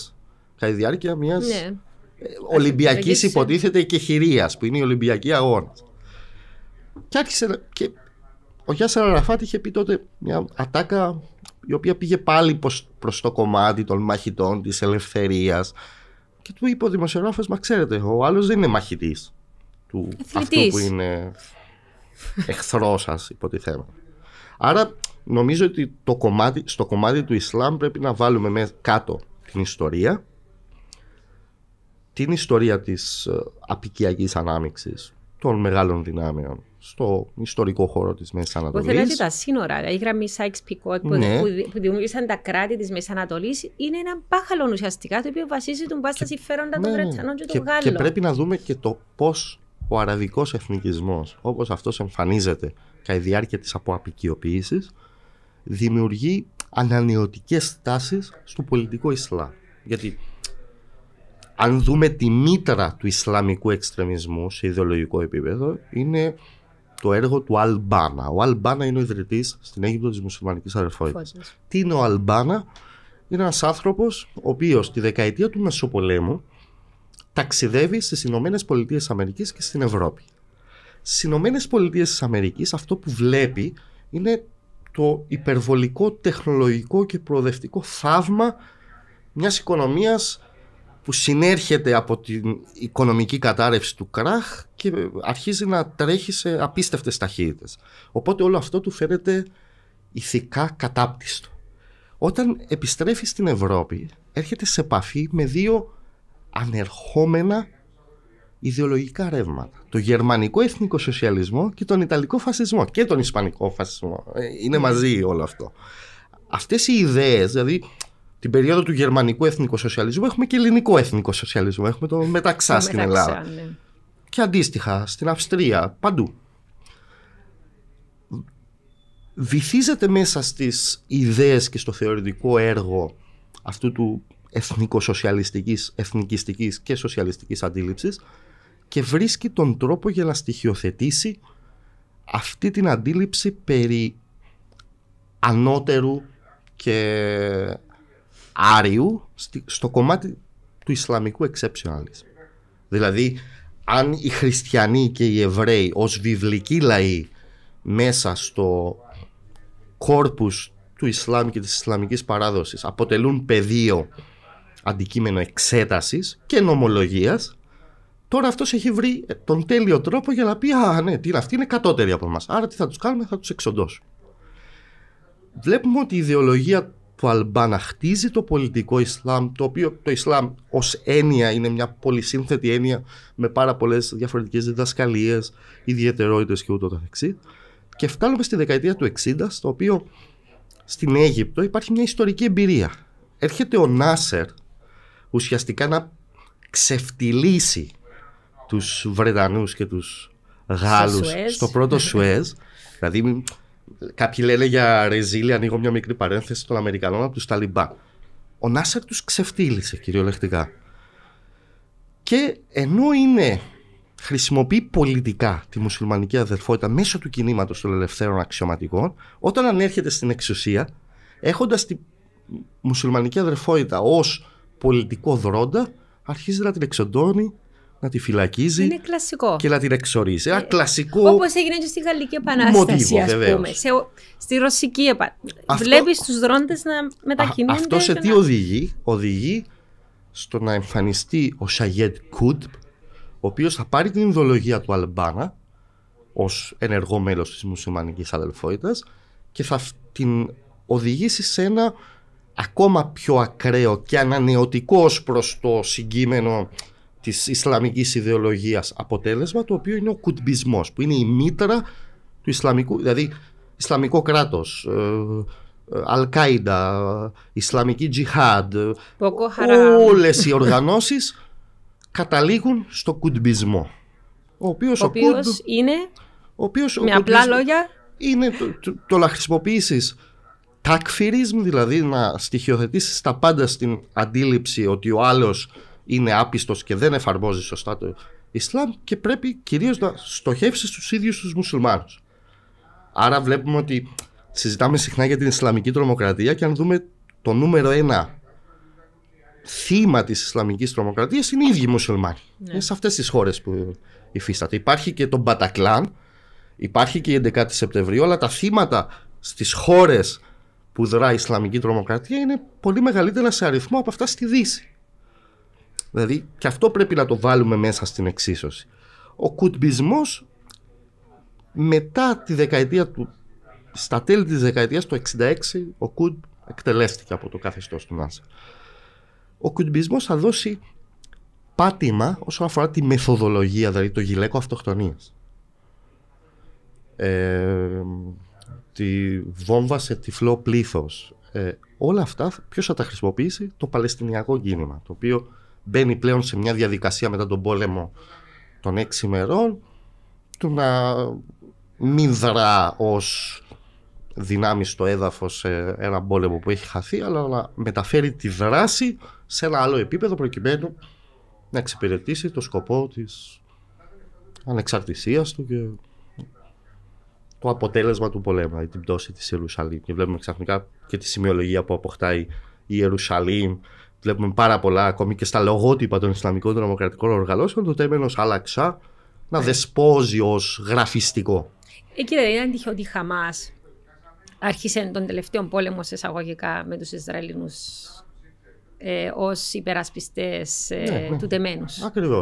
Speaker 1: Κατά τη διάρκεια μιας ναι. ε, Ολυμπιακής, υποτίθεται, χειρίας, που είναι η Ολυμπιακή Αγώνας. Και άρχισε. Και ο Γιάσερ Αραφάτ είχε πει τότε μια ατάκα η οποία πήγε πάλι προς το κομμάτι των μαχητών της ελευθερίας και του είπε ο δημοσιογράφος, μα ξέρετε, ο άλλος δεν είναι μαχητής του Αθλητής. αυτού που είναι εχθρός σας, θέμα. Άρα νομίζω ότι το κομμάτι, στο κομμάτι του Ισλάμ πρέπει να βάλουμε κάτω την ιστορία την ιστορία της ε, απικιακής ανάμειξης των μεγάλων δυνάμεων στο ιστορικό χώρο της Μέσης Ανατολή. Που δηλαδή, τα
Speaker 2: σύνορα, δηλαδή, η γραμμή Σάιξ Πικότ που, ναι. που δημιούργησαν τα κράτη της Μέσης Ανατολής, είναι ένα πάχαλο ουσιαστικά το οποίο βασίζεται στα συμφέροντα ναι. των Βρετανών και των Γάλλων. Και πρέπει
Speaker 1: να δούμε και το πώς ο αραβικός εθνικισμός, όπως αυτός εμφανίζεται κατά τη διάρκεια της αποαπικιοποίησης, δημιουργεί ανανεωτικές τάσεις στο πολιτικό Ισλάμ. Γιατί αν δούμε τη μήτρα του Ισλαμικού εξτρεμισμού σε ιδεολογικό επίπεδο, είναι το έργο του Αλμπάνα. Ο Αλμπάνα είναι ο ιδρυτής στην Αίγυπτο της Μουσουλμανικής Αδερφότητας. Τι είναι ο Αλμπάνα, Είναι ένας άνθρωπος ο οποίος τη δεκαετία του Μεσοπολέμου ταξιδεύει στις Ηνωμένες Πολιτείες Αμερικής και στην Ευρώπη. Στις Ηνωμένες Πολιτείες της Αμερικής αυτό που βλέπει είναι το υπερβολικό τεχνολογικό και προοδευτικό θαύμα μιας οικονομίας που συνέρχεται από την οικονομική κατάρρευση του κράχ και αρχίζει να τρέχει σε απίστευτες ταχύτητες. Οπότε όλο αυτό του φαίνεται ηθικά κατάπτυστο. Όταν επιστρέφει στην Ευρώπη έρχεται σε επαφή με δύο ανερχόμενα ιδεολογικά ρεύματα. Το γερμανικό εθνικό σοσιαλισμό και τον ιταλικό φασισμό και τον ισπανικό φασισμό. Ε, είναι ναι. μαζί όλο αυτό. Αυτές οι ιδέες, δηλαδή την περίοδο του γερμανικού εθνικοσοσιαλισμού έχουμε και ελληνικό εθνικοσοσιαλισμό, Έχουμε το μεταξά στην Ελλάδα. Ναι. Και αντίστοιχα στην Αυστρία, παντού. Βυθίζεται μέσα στις ιδέες και στο θεωρητικό έργο αυτού του εθνικοσοσιαλιστικής, εθνικιστικής και σοσιαλιστικής αντίληψης και βρίσκει τον τρόπο για να στοιχειοθετήσει αυτή την αντίληψη περί ανώτερου και άριου στο κομμάτι του Ισλαμικού exceptionalism. Δηλαδή, αν οι χριστιανοί και οι Εβραίοι ως βιβλικοί λαοί μέσα στο κόρπους του Ισλάμ και της Ισλαμικής παράδοσης αποτελούν πεδίο αντικείμενο εξέτασης και νομολογίας Τώρα αυτός έχει βρει τον τέλειο τρόπο για να πει: Α, ναι, τι είναι, αυτοί είναι κατώτεροι από εμάς, Άρα τι θα τους κάνουμε, θα τους εξοντώσουμε. Βλέπουμε ότι η ιδεολογία το Αλμπάνα χτίζει το πολιτικό Ισλάμ, το οποίο το Ισλάμ ως έννοια είναι μια πολυσύνθετη έννοια με πάρα πολλές διαφορετικές διδασκαλίες, ιδιαιτερότητες και ούτω καθεξής. Και φτάνουμε στη δεκαετία του 60, στο οποίο στην Αίγυπτο υπάρχει μια ιστορική εμπειρία. Έρχεται ο Νάσερ ουσιαστικά να ξεφτυλίσει τους Βρετανούς και τους Γάλλους στο, πρώτο Σουέζ. δηλαδή Κάποιοι λένε για ρεζίλη, ανοίγω μια μικρή παρένθεση των Αμερικανών από τους Ταλιμπάν. Ο Νάσερ τους ξεφτύλισε κυριολεκτικά. Και ενώ είναι χρησιμοποιεί πολιτικά τη μουσουλμανική αδερφότητα μέσω του κινήματος των ελευθέρων αξιωματικών, όταν ανέρχεται στην εξουσία, έχοντας τη μουσουλμανική αδερφότητα ως πολιτικό δρόντα, αρχίζει να την εξοντώνει να τη φυλακίζει είναι
Speaker 2: κλασικό. και
Speaker 1: να την εξορίζει. ε, κλασικό. Όπως
Speaker 2: έγινε και στη Γαλλική Επανάσταση, Μοτίβο, πούμε. στη Ρωσική Επανάσταση. Βλέπεις τους δρόντες να μετακινούνται. Αυτό σε τι
Speaker 1: οδηγεί, οδηγεί στο να εμφανιστεί ο Σαγέντ Κουτ, ο οποίος θα πάρει την ιδεολογία του Αλμπάνα ως ενεργό μέλος της μουσουλμανικής αδελφότητας και θα την οδηγήσει σε ένα ακόμα πιο ακραίο και ανανεωτικό προς το συγκείμενο της Ισλαμικής ιδεολογίας. Αποτέλεσμα το οποίο είναι ο κουτμπισμός, που είναι η μήτρα του Ισλαμικού, δηλαδή Ισλαμικό κράτος, ε, ε, Αλ-Κάιντα Ισλαμική Τζιχάντ.
Speaker 2: Όλες οι οργανώσεις
Speaker 1: καταλήγουν στο κουτμπισμό. Ο οποίος ο είναι. Ο οποίος, με απλά λόγια. Είναι το, το, το να χρησιμοποιήσεις τάκφυρισμ, δηλαδή να στοιχειοθετήσεις τα πάντα στην αντίληψη ότι ο άλλος είναι άπιστος και δεν εφαρμόζει σωστά το Ισλάμ και πρέπει κυρίως να στοχεύσεις στους ίδιους τους μουσουλμάνους. Άρα βλέπουμε ότι συζητάμε συχνά για την Ισλαμική τρομοκρατία και αν δούμε το νούμερο ένα θύμα της Ισλαμικής τρομοκρατίας είναι οι ίδιοι μουσουλμάνοι. Ναι. Είναι σε αυτές τις χώρες που υφίσταται. Υπάρχει και το Μπατακλάν, υπάρχει και η 11η Σεπτεμβρίου, αλλά τα θύματα στις χώρες που δρά η Ισλαμική τρομοκρατία είναι πολύ μεγαλύτερα σε αριθμό από αυτά στη Δύση. Δηλαδή και αυτό πρέπει να το βάλουμε μέσα στην εξίσωση. Ο κουτμπισμός μετά τη δεκαετία του, στα τέλη της δεκαετίας του 66 ο Κουτ εκτελέστηκε από το καθεστώς του Νάσα. Ο κουτμπισμός θα δώσει πάτημα όσον αφορά τη μεθοδολογία, δηλαδή το γυλαίκο αυτοκτονίας. Ε, τη βόμβα σε τυφλό πλήθος. Ε, όλα αυτά ποιος θα τα χρησιμοποιήσει, το Παλαιστινιακό κίνημα, το οποίο μπαίνει πλέον σε μια διαδικασία μετά τον πόλεμο των έξι ημερών του να μην δρά ως δυνάμεις στο έδαφος σε ένα πόλεμο που έχει χαθεί αλλά να μεταφέρει τη δράση σε ένα άλλο επίπεδο προκειμένου να εξυπηρετήσει το σκοπό της ανεξαρτησίας του και το αποτέλεσμα του πολέμου, δηλαδή την πτώση της Ιερουσαλήμ. Και βλέπουμε ξαφνικά και τη σημειολογία που αποκτάει η Ιερουσαλήμ βλέπουμε πάρα πολλά ακόμη και στα λογότυπα των Ισλαμικών Δημοκρατικών Οργανώσεων το τέμενο Αλαξά να ναι. δεσπόζει ως γραφιστικό.
Speaker 2: Ε, κύριε, είναι τυχαίο ότι η Χαμάς άρχισε τον τελευταίο πόλεμο σε εισαγωγικά με ε, ε, ναι, ναι. του Ισραηλινού ε, ω υπερασπιστέ του τεμένου.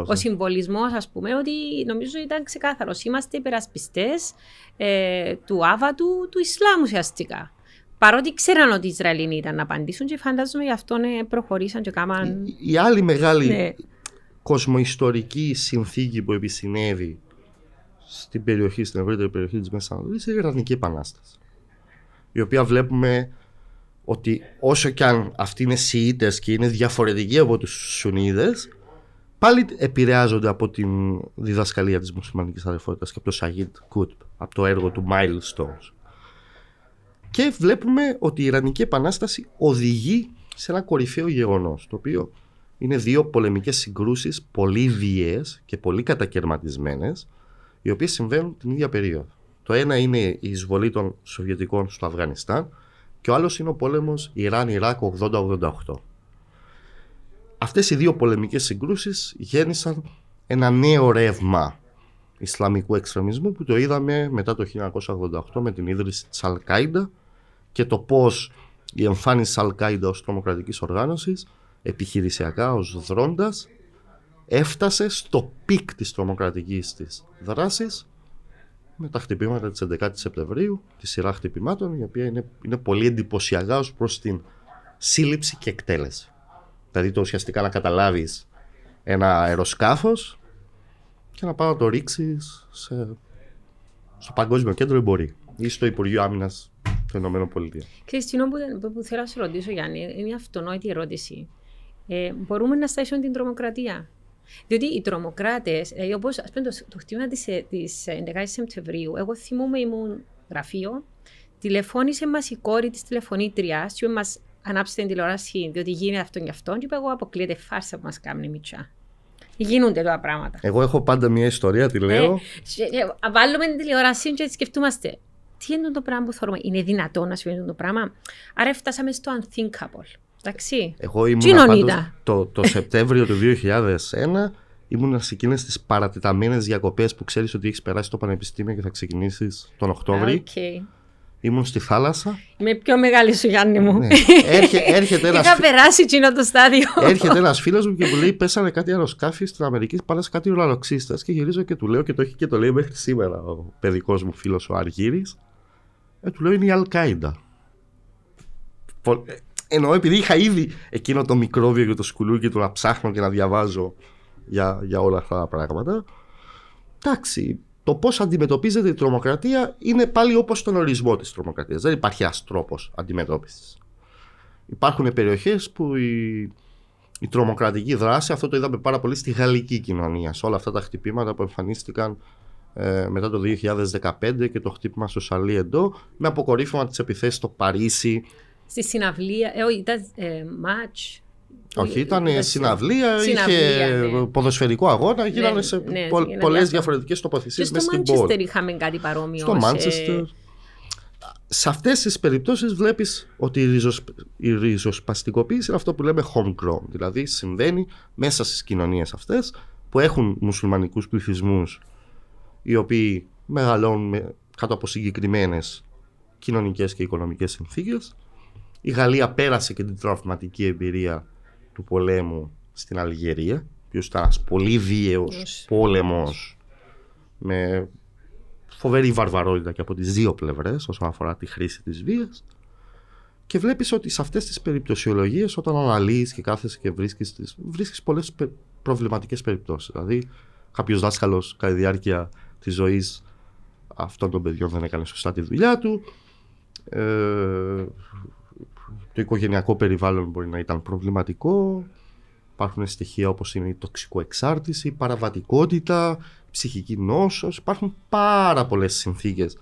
Speaker 2: Ο συμβολισμός, ας πούμε, ότι νομίζω ήταν ξεκάθαρος. Είμαστε υπερασπιστές ε, του άβατου του Ισλάμ ουσιαστικά. Παρότι ξέραν ότι οι Ισραηλοί ήταν να απαντήσουν και φαντάζομαι γι' αυτό ναι, προχωρήσαν και κάμαν...
Speaker 1: Η, η άλλη μεγάλη ναι. κοσμοϊστορική συνθήκη που επισυνέβη στην περιοχή, στην ευρύτερη περιοχή της Μέσα Ανατολής, είναι η Ιρανική Επανάσταση. Η οποία βλέπουμε ότι όσο κι αν αυτοί είναι Σιήτες και είναι διαφορετικοί από τους Σουνίδες πάλι επηρεάζονται από τη διδασκαλία της μουσουλμανικής αδερφότητας και από το Σαγίτ Κουτ, από το έργο του Milestones. Και βλέπουμε ότι η Ιρανική Επανάσταση οδηγεί σε ένα κορυφαίο γεγονός, το οποίο είναι δύο πολεμικές συγκρούσεις πολύ βίαιες και πολύ κατακαιρματισμένες, οι οποίες συμβαίνουν την ίδια περίοδο. Το ένα είναι η εισβολή των Σοβιετικών στο Αφγανιστάν και ο άλλος είναι ο πόλεμος Ιράν-Ιράκ 80-88. Αυτές οι δύο πολεμικές συγκρούσεις γέννησαν ένα νέο ρεύμα Ισλαμικού εξτρεμισμού που το είδαμε μετά το 1988 με την ίδρυση της Αλ-Κάιντα και το πώς η εμφάνιση Αλ-Κάιντα ως τρομοκρατικής οργάνωσης επιχειρησιακά, ως δρόντας, έφτασε στο πικ της τρομοκρατικής της δράσης με τα χτυπήματα της 11η Σεπτεμβρίου, τη σειρά χτυπημάτων, η οποία είναι, είναι πολύ εντυπωσιακά ως προς την σύλληψη και εκτέλεση. Δηλαδή το ουσιαστικά να καταλάβεις ένα αεροσκάφος και να πάει να το ρίξεις σε... στο Παγκόσμιο Κέντρο Εμπορή ή στο Υπουργείο Άμυνας των Ηνωμένο Πολιτείο.
Speaker 2: Και τι που, που θέλω να σου ρωτήσω, Γιάννη, είναι μια αυτονόητη ερώτηση. Ε, μπορούμε να στάσουμε την τρομοκρατία. Διότι οι τρομοκράτες, ε, όπως ας πούμε το, το χτύπημα της 11η ε, Σεπτεμβρίου, εγώ θυμούμαι ήμουν γραφείο, τηλεφώνησε μας η κόρη της τηλεφωνήτριας, και μας ανάψε την τηλεόραση, διότι γίνεται αυτό και αυτό Και είπα, εγώ αποκλείεται φάρσα που μας κάνει μιτσά. Γίνονται τα πράγματα.
Speaker 1: Εγώ έχω πάντα μια ιστορία, τη λέω.
Speaker 2: Ε, βάλουμε την τηλεόραση και σκεφτούμαστε τι είναι το πράγμα που θεωρούμε, είναι δυνατό να συμβαίνει το πράγμα. Άρα φτάσαμε στο unthinkable. Εντάξει. Εγώ ήμουν πάντως,
Speaker 1: το, το Σεπτέμβριο του 2001 ήμουν σε εκείνες τις παρατεταμένες διακοπές που ξέρεις ότι έχεις περάσει το πανεπιστήμιο και θα ξεκινήσεις τον Οκτώβριο. Okay. Ήμουν στη θάλασσα.
Speaker 2: Είμαι πιο μεγάλη σου, Γιάννη μου. Ναι. Έρχε, έρχεται Είχα περάσει εκείνο το στάδιο. Έρχεται ένας
Speaker 1: φίλος μου και μου λέει: Πέσανε κάτι αεροσκάφη στην Αμερική, πάνε κάτι ουρανόξυστα. Και γυρίζω και του λέω και το έχει και το λέει μέχρι σήμερα ο παιδικός μου φίλος ο Αργύρης ε, του λέω είναι η Αλκάιντα. Ε, εννοώ επειδή είχα ήδη εκείνο το μικρόβιο και το σκουλούκι του να ψάχνω και να διαβάζω για, για όλα αυτά τα πράγματα. Εντάξει, το πώς αντιμετωπίζεται η τρομοκρατία είναι πάλι όπως τον ορισμό της τρομοκρατίας. Δεν υπάρχει ένας τρόπος αντιμετώπισης. Υπάρχουν περιοχές που η, η τρομοκρατική δράση, αυτό το είδαμε πάρα πολύ στη γαλλική κοινωνία, σε όλα αυτά τα χτυπήματα που εμφανίστηκαν ε, μετά το 2015 και το χτύπημα στο Σαλί Εντό με αποκορύφωμα τις επιθέσεις στο Παρίσι.
Speaker 2: Στη συναυλία, ε, όχι, ήταν ε, μάτς.
Speaker 1: Όχι, ε, ήταν συναυλία, είχε ναι. ποδοσφαιρικό αγώνα, γίνανε ναι, σε ναι, πο, πολλές διαφορετικές τοποθεσίες στην πόλη. Στο Μάντσεστερ είχαμε
Speaker 2: κάτι παρόμοιο. Στο Μάντσεστερ.
Speaker 1: Σε... αυτές τις τις περιπτώσεις βλέπεις ότι η, ριζοσ... η ριζοσπαστικοποίηση είναι αυτό που λέμε homegrown. Δηλαδή συμβαίνει μέσα στις κοινωνίες αυτές, που έχουν μουσουλμανικούς πληθυσμούς οι οποίοι μεγαλώνουν κάτω από συγκεκριμένες κοινωνικές και οικονομικές συνθήκες. Η Γαλλία πέρασε και την τραυματική εμπειρία του πολέμου στην Αλγερία, οποίος ήταν ένας πολύ βίαιος πόλεμος με φοβερή βαρβαρότητα και από τις δύο πλευρές όσον αφορά τη χρήση της βίας. και βλέπεις ότι σε αυτές τις περιπτωσιολογίες, όταν αναλύεις και κάθεσαι και βρίσκεις τις, προβληματικέ πολλές προβληματικές περιπτώσεις. Δηλαδή κάποιος δάσκαλος κατά διάρκεια της ζωής αυτών των παιδιών δεν έκανε σωστά τη δουλειά του. Ε, το οικογενειακό περιβάλλον μπορεί να ήταν προβληματικό. Υπάρχουν στοιχεία όπως είναι η τοξικοεξάρτηση, η παραβατικότητα, ψυχική νόσος. Υπάρχουν πάρα πολλές συνθήκες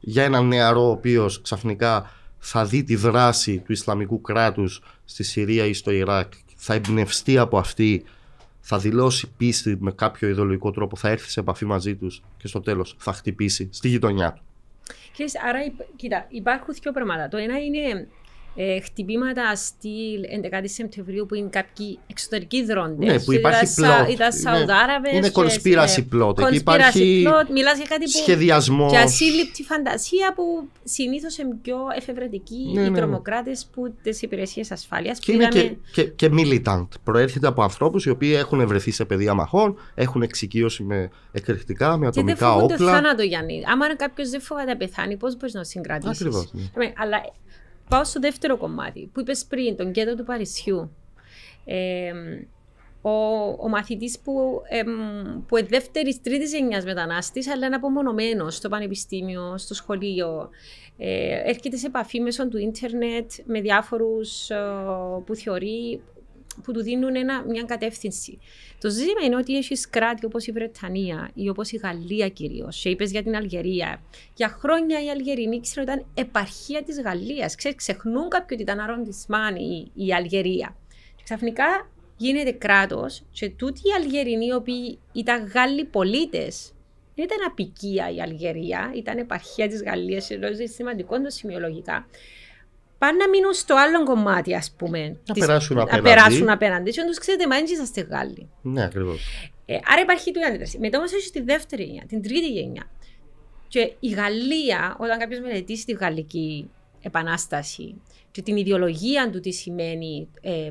Speaker 1: για έναν νεαρό ο οποίος ξαφνικά θα δει τη δράση του Ισλαμικού κράτους στη Συρία ή στο Ιράκ, θα εμπνευστεί από αυτή θα δηλώσει πίστη με κάποιο ιδεολογικό τρόπο, θα έρθει σε επαφή μαζί τους και στο τέλος θα χτυπήσει στη γειτονιά του.
Speaker 2: άρα, κοίτα, υπάρχουν δύο πράγματα. Το ένα είναι ε, χτυπήματα στην 11 Σεπτεμβρίου που είναι κάποιοι εξωτερικοί δρόντες. Ναι, που υπάρχει πλότ. Ήταν ναι. Σαουδάραβες. Είναι κονσπίραση ναι. πλότ. υπάρχει σχεδιασμό. μιλάς Και ασύλληπτη φαντασία που συνήθως είναι πιο εφευρετικοί ναι, οι τρομοκράτες που τις υπηρεσίες ασφάλειας. Και είναι και,
Speaker 1: και, και militant. Προέρχεται από ανθρώπους οι οποίοι έχουν βρεθεί σε πεδία μαχών, έχουν εξοικείωση με εκρηκτικά, με ατομικά όπλα. Και δεν θάνατο,
Speaker 2: Γιάννη. Άμα κάποιος δεν φοβάται πεθάνει, πώς μπορείς να συγκρατήσεις. Ακριβώς. Ε, πάω στο δεύτερο κομμάτι που είπες πριν, τον κέντρο του Παρισιού. ο, ο μαθητής που, ε, που δεύτερης τρίτης γενιάς μετανάστης, αλλά είναι απομονωμένος στο πανεπιστήμιο, στο σχολείο. Ε, έρχεται σε επαφή μέσω του ίντερνετ με διάφορους ε, που θεωρεί που του δίνουν ένα, μια κατεύθυνση. Το ζήτημα είναι ότι έχεις κράτη όπως η Βρετανία ή όπως η Γαλλία κυρίως. Σε είπες για την Αλγερία. Για χρόνια οι Αλγερινοί ξέρουν ότι ήταν επαρχία της Γαλλίας. Ξεχνούν κάποιοι ότι ήταν αρροντισμάν η, η Αλγερία. Και ξαφνικά γίνεται κράτος και τούτοι οι Αλγερινοί, οι οποίοι ήταν Γάλλοι πολίτες, δεν ήταν απικία η Αλγερία, ήταν επαρχία της Γαλλίας, ενώ είναι σημαντικό το σημειολογικά πάνε να μείνουν στο άλλο κομμάτι, ας πούμε. Να περάσουν απέναντι. Να περάσουν απέναντι. Και του ξέρετε, μα είναι είσαστε Γάλλοι. Ναι, ακριβώς. Ε, άρα υπάρχει του αντίδραση. Μετά όμως έχει τη δεύτερη γενιά, την τρίτη γενιά. Και η Γαλλία, όταν κάποιος μελετήσει τη Γαλλική Επανάσταση και την ιδεολογία του τι σημαίνει ε,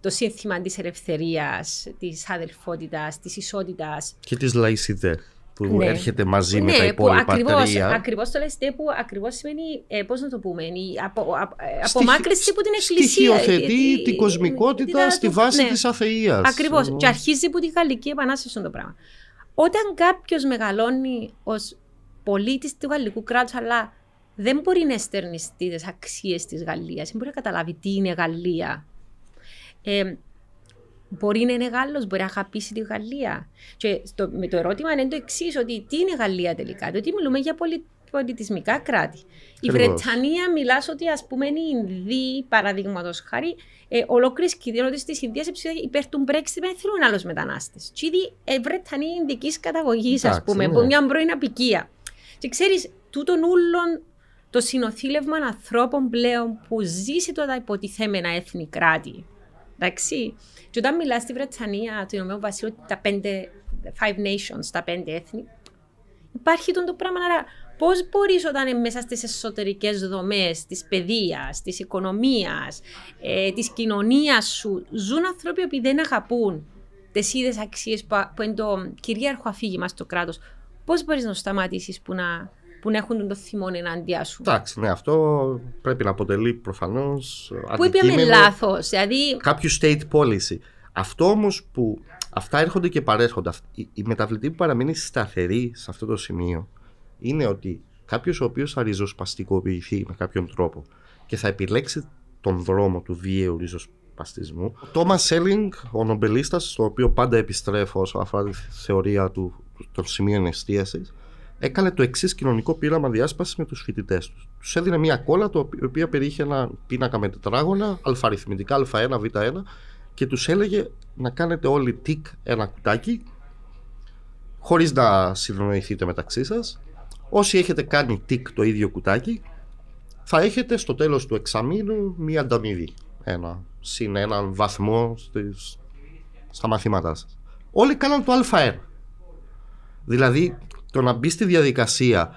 Speaker 2: το σύνθημα της ελευθερίας, της αδελφότητας, της ισότητας.
Speaker 1: Και της λαϊσιδές που ναι. έρχεται μαζί ναι, με τα υπόλοιπα τρία. Ακριβώς
Speaker 2: το λες που ακριβώς σημαίνει, ε, πώς να το πούμε, η απο, α, α, ε, απομάκρυση Στοιχ, που την εκκλησία. Στοιχειοθετεί ε, ε, την κοσμικότητα στη βάση ναι. της
Speaker 1: Ακριβώ. Ακριβώς και
Speaker 2: αρχίζει που τη Γαλλική Επανάσταση το πράγμα. Όταν κάποιος μεγαλώνει ως πολίτης του γαλλικού Κράτους, αλλά δεν μπορεί να εστερνιστεί τις αξίες της Γαλλίας, δεν μπορεί να καταλάβει τι είναι Γαλλία. Ε, Μπορεί να είναι Γάλλος, μπορεί να αγαπήσει τη Γαλλία. Και με το ερώτημα είναι το εξής, ότι τι είναι Γαλλία τελικά. Διότι μιλούμε για πολι, πολιτισμικά κράτη. Η Βρετανία, μιλάς ότι ας πούμε είναι η Ινδοί, παραδείγματος χάρη, ε, ολόκληρη κοινότητα της Ινδίας υπέρ του Brexit δεν θέλουν άλλο μετανάστες. Και ήδη ε, Βρετανία είναι Ινδική καταγωγής, ας πούμε, από ναι. μια πρώην απικία. Και ξέρεις, τούτων ούλων το συνοθήλευμα ανθρώπων πλέον που ζήσει σε τα υποτιθέμενα έθνη κράτη Εντάξει. Και όταν μιλάς στη Βρετανία, το Ηνωμένο Βασίλειο, τα πέντε, Five Nations, τα πέντε έθνη, υπάρχει τον το πράγμα. Άρα, πώς μπορείς όταν μέσα στις εσωτερικές δομές της παιδείας, της οικονομίας, ε, της κοινωνίας σου, ζουν άνθρωποι που δεν αγαπούν τις ίδιες αξίες που, που είναι το κυρίαρχο αφήγημα στο κράτος, πώς μπορείς να σταματήσεις που να που να έχουν το θυμό ενάντια σου.
Speaker 1: Εντάξει, ναι, αυτό πρέπει να αποτελεί προφανώς. Πού είπαμε λάθος. Δηλαδή... Κάποιο state policy. Αυτό όμως που. Αυτά έρχονται και παρέρχονται. Η μεταβλητή που παραμένει σταθερή σε αυτό το σημείο είναι ότι κάποιος ο οποίος θα ριζοσπαστικοποιηθεί με κάποιον τρόπο και θα επιλέξει τον δρόμο του βίαιου ριζοσπαστισμού. Ο Τόμα Σέλινγκ, ο νομπελίστας, στο οποίο πάντα επιστρέφω όσον αφορά τη θεωρία του των σημείων εστίασης, έκανε το εξής κοινωνικό πείραμα διάσπασης με τους φοιτητές τους. Τους έδινε μια κόλλα, η οποία περιείχε ένα πίνακα με τετράγωνα, αλφαριθμητικά α1, β1, και τους έλεγε να κάνετε όλοι τικ ένα κουτάκι, χωρίς να συνεννοηθείτε μεταξύ σας. Όσοι έχετε κάνει τικ το ίδιο κουτάκι, θα έχετε στο τέλος του εξαμήνου μία ανταμοιβή. Ένα, συν έναν βαθμό στα μαθήματά σας. Όλοι κάναν το α1. Δηλαδή, το να μπεις στη διαδικασία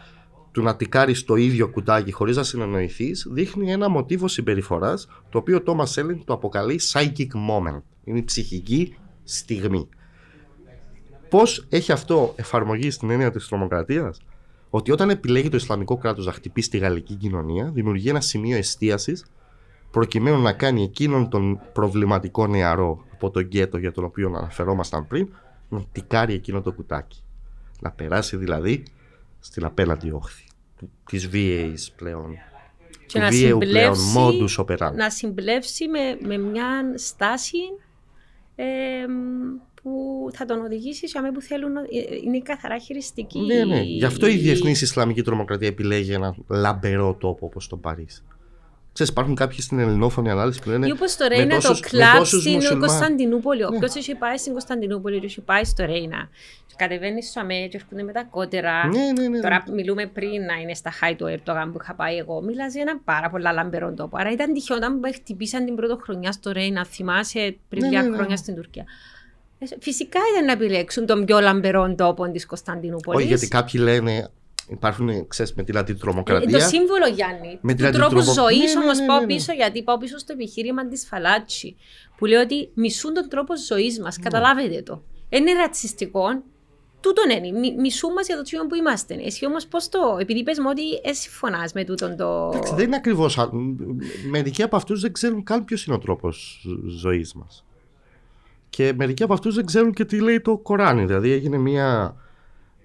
Speaker 1: του να τικάρεις το ίδιο κουτάκι χωρίς να συνεννοηθείς, δείχνει ένα μοτίβο συμπεριφοράς το οποίο ο Τόμα Έλλην το αποκαλεί psychic moment. Είναι η ψυχική στιγμή. Πώς έχει αυτό εφαρμογή στην έννοια της τρομοκρατίας, ότι όταν επιλέγει το Ισλαμικό κράτος να χτυπήσει τη γαλλική κοινωνία, δημιουργεί ένα σημείο εστίασης προκειμένου να κάνει εκείνον τον προβληματικό νεαρό από τον γκέτο για τον οποίο αναφερόμασταν πριν, να τικάρει εκείνο το κουτάκι να περάσει δηλαδή στην απέναντι όχθη της βίαιης πλέον. Και να συμπλέψει, να
Speaker 2: συμπλέψει με, με μια στάση που θα τον οδηγήσει σε αμέ που θέλουν. Ε, είναι καθαρά χειριστική. Ναι, ναι. Γι' αυτό η Διεθνής
Speaker 1: Ισλαμική Τρομοκρατία επιλέγει ένα λαμπερό τόπο όπως το Παρίσι. Ξέρεις, υπάρχουν κάποιοι στην ελληνόφωνη ανάλυση που λένε. Ή όπως το Ρέινα το κλαμπ στην Κωνσταντινούπολη.
Speaker 2: Ναι. Όποιο έχει πάει στην Κωνσταντινούπολη, έχει πάει στο Ρέινα. Κατεβαίνει στο αμέτρη που είναι με τα κότερα. Ναι, ναι, ναι, Τώρα μιλούμε πριν να είναι στα Χάι του Ερτογάν που είχα πάει εγώ. Μιλάζει για ένα πάρα πολλά λαμπερό τόπο. Άρα ήταν τυχαίο όταν με χτυπήσαν την πρώτη χρονιά στο Ρέινα. Θυμάσαι πριν μια χρόνια στην Τουρκία. Ε, φυσικά ήταν να επιλέξουν τον πιο λαμπερό τόπο της Κωνσταντινούπολης. Όχι, γιατί
Speaker 1: κάποιοι λένε υπάρχουν ξέρεις, με τη τρομοκρατία. Ε, το σύμβολο
Speaker 2: Γιάννη, με του τρόπου τρόπο... ζωή όμω πάω ναι, ναι. πίσω γιατί πάω πίσω στο επιχείρημα της Φαλάτσι που λέει ότι μισούν τον τρόπο ζωής μας. Ναι. Καταλάβετε το. Είναι ρατσιστικό. Τούτον είναι. Μισούν μισούμε για το τσιόν που είμαστε. Εσύ όμως πώς το. Επειδή πες μου ότι εσύ φωνά με τούτον το. Εντάξει,
Speaker 1: δεν είναι ακριβώς. Μερικοί από αυτούς δεν ξέρουν καν ποιος είναι ο τρόπος ζωής μας. Και μερικοί από αυτούς δεν ξέρουν και τι λέει το Κοράνι. Δηλαδή έγινε μια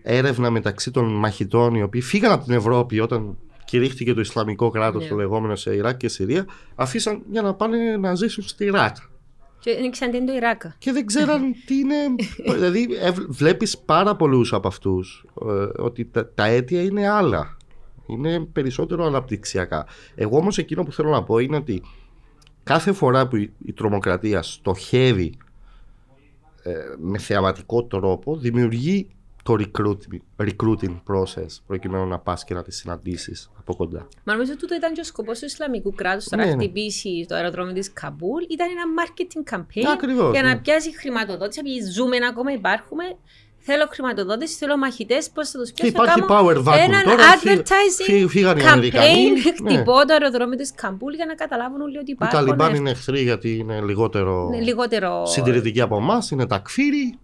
Speaker 1: έρευνα μεταξύ των μαχητών οι οποίοι φύγαν από την Ευρώπη όταν κηρύχθηκε το Ισλαμικό κράτος ναι. το λεγόμενο σε Ιράκ και Συρία, αφήσαν για να πάνε να ζήσουν στη Ιράκ.
Speaker 2: Και δεν ξέραν τι είναι το Ιράκ. Και δεν ξέραν τι είναι.
Speaker 1: δηλαδή, βλέπεις πάρα πολλούς από αυτούς ε, ότι τα, τα αίτια είναι άλλα. Είναι περισσότερο αναπτυξιακά. Εγώ όμως εκείνο που θέλω να πω είναι ότι κάθε φορά που η τρομοκρατία στοχεύει ε, με θεαματικό τρόπο, δημιουργεί το recruiting, recruiting process προκειμένου να πας και να τις συναντήσεις από κοντά.
Speaker 2: Μα νομίζω ότι ήταν και ο σκοπός του Ισλαμικού κράτους ναι, να ναι. χτυπήσει το αεροδρόμιο της Καμπούλ. Ήταν ένα marketing campaign για να ναι. πιάσει χρηματοδότηση. Επειδή ζούμε ακόμα, υπάρχουμε. Θέλω χρηματοδότηση, θέλω μαχητές. Πώς θα τους πιάσει. υπάρχει power vacuum. Τώρα advertising φύ, campaign. Ναι. Χτυπώ το αεροδρόμιο της Καμπούλ για να καταλάβουν όλοι ότι υπάρχουν. Οι Ταλιμπάν είναι
Speaker 1: εχθροί γιατί είναι λιγότερο,
Speaker 2: λιγότερο... συντηρητικοί
Speaker 1: από εμάς, είναι τα τακφύριοι.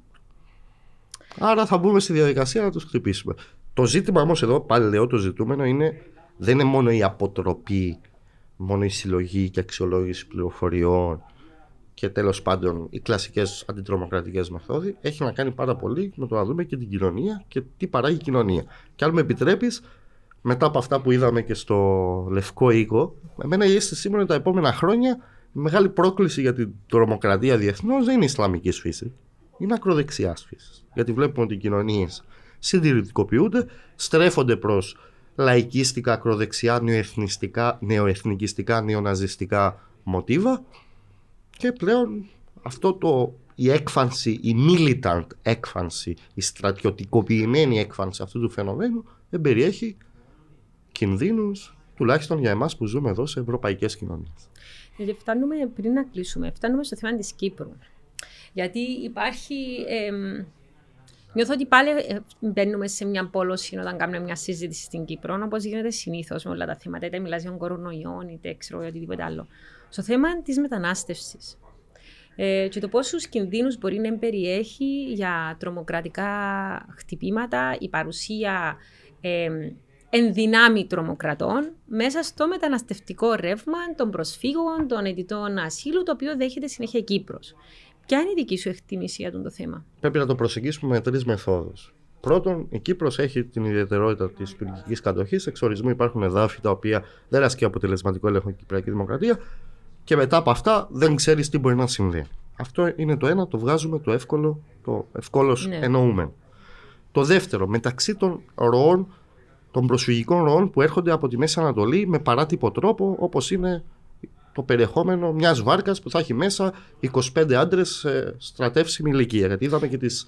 Speaker 1: Άρα θα μπούμε στη διαδικασία να τους χτυπήσουμε. Το ζήτημα όμως εδώ, πάλι λέω, το ζητούμενο είναι δεν είναι μόνο η αποτροπή, μόνο η συλλογή και αξιολόγηση πληροφοριών και τέλος πάντων οι κλασικές αντιτρομοκρατικές μεθόδοι. Έχει να κάνει πάρα πολύ με το να δούμε και την κοινωνία και τι παράγει η κοινωνία. Και αν με επιτρέπεις, μετά από αυτά που είδαμε και στο Λευκό Οίκο, εμένα η αίσθηση μου τα επόμενα χρόνια η μεγάλη πρόκληση για την τρομοκρατία διεθνώς δεν είναι Ισλαμική φύση. Είναι ακροδεξιάς φύσης γιατί βλέπουμε ότι οι κοινωνίες συντηρητικοποιούνται, στρέφονται προς λαϊκίστικα, ακροδεξιά, νεοεθνιστικά, νεοεθνικιστικά, νεοναζιστικά μοτίβα και πλέον αυτό το η έκφανση, η militant έκφανση, η στρατιωτικοποιημένη έκφανση αυτού του φαινομένου δεν περιέχει κινδύνους τουλάχιστον για εμάς που ζούμε εδώ σε ευρωπαϊκές κοινωνίες.
Speaker 2: Γιατί ε, φτάνουμε, πριν να κλείσουμε, φτάνουμε στο θέμα της Κύπρου. Γιατί υπάρχει, Νιώθω ότι πάλι ε, μπαίνουμε σε μια πόλωση όταν κάνουμε μια συζήτηση στην Κύπρο, όπως γίνεται συνήθως με όλα τα θέματα, είτε μιλάς για κορονοϊό, είτε ξέρω για οτιδήποτε άλλο. Στο θέμα της μετανάστευσης ε, και το πόσους κινδύνους μπορεί να περιέχει για τρομοκρατικά χτυπήματα η παρουσία ε, ενδυνάμει τρομοκρατών μέσα στο μεταναστευτικό ρεύμα των προσφύγων, των αιτητών ασύλου, το οποίο δέχεται συνέχεια Κύπρος. Ποια είναι η δική σου εκτίμηση για το θέμα.
Speaker 1: Πρέπει να το προσεγγίσουμε με τρεις μεθόδους. Πρώτον, η Κύπρος έχει την ιδιαιτερότητα της τουρκικής κατοχής. Εξ ορισμού υπάρχουν εδάφη τα οποία δεν ασκεί αποτελεσματικό έλεγχο η Κυπριακή Δημοκρατία και μετά από αυτά δεν ξέρεις τι μπορεί να συμβεί. Αυτό είναι το ένα, το βγάζουμε το εύκολο, το ευκόλω ναι. εννοούμε. Το δεύτερο, μεταξύ των ροών, των προσφυγικών ροών που έρχονται από τη Μέση Ανατολή με παράτυπο τρόπο, όπως είναι το περιεχόμενο μιας βάρκας που θα έχει μέσα 25 άντρες σε στρατεύσιμη ηλικία. Γιατί είδαμε και τις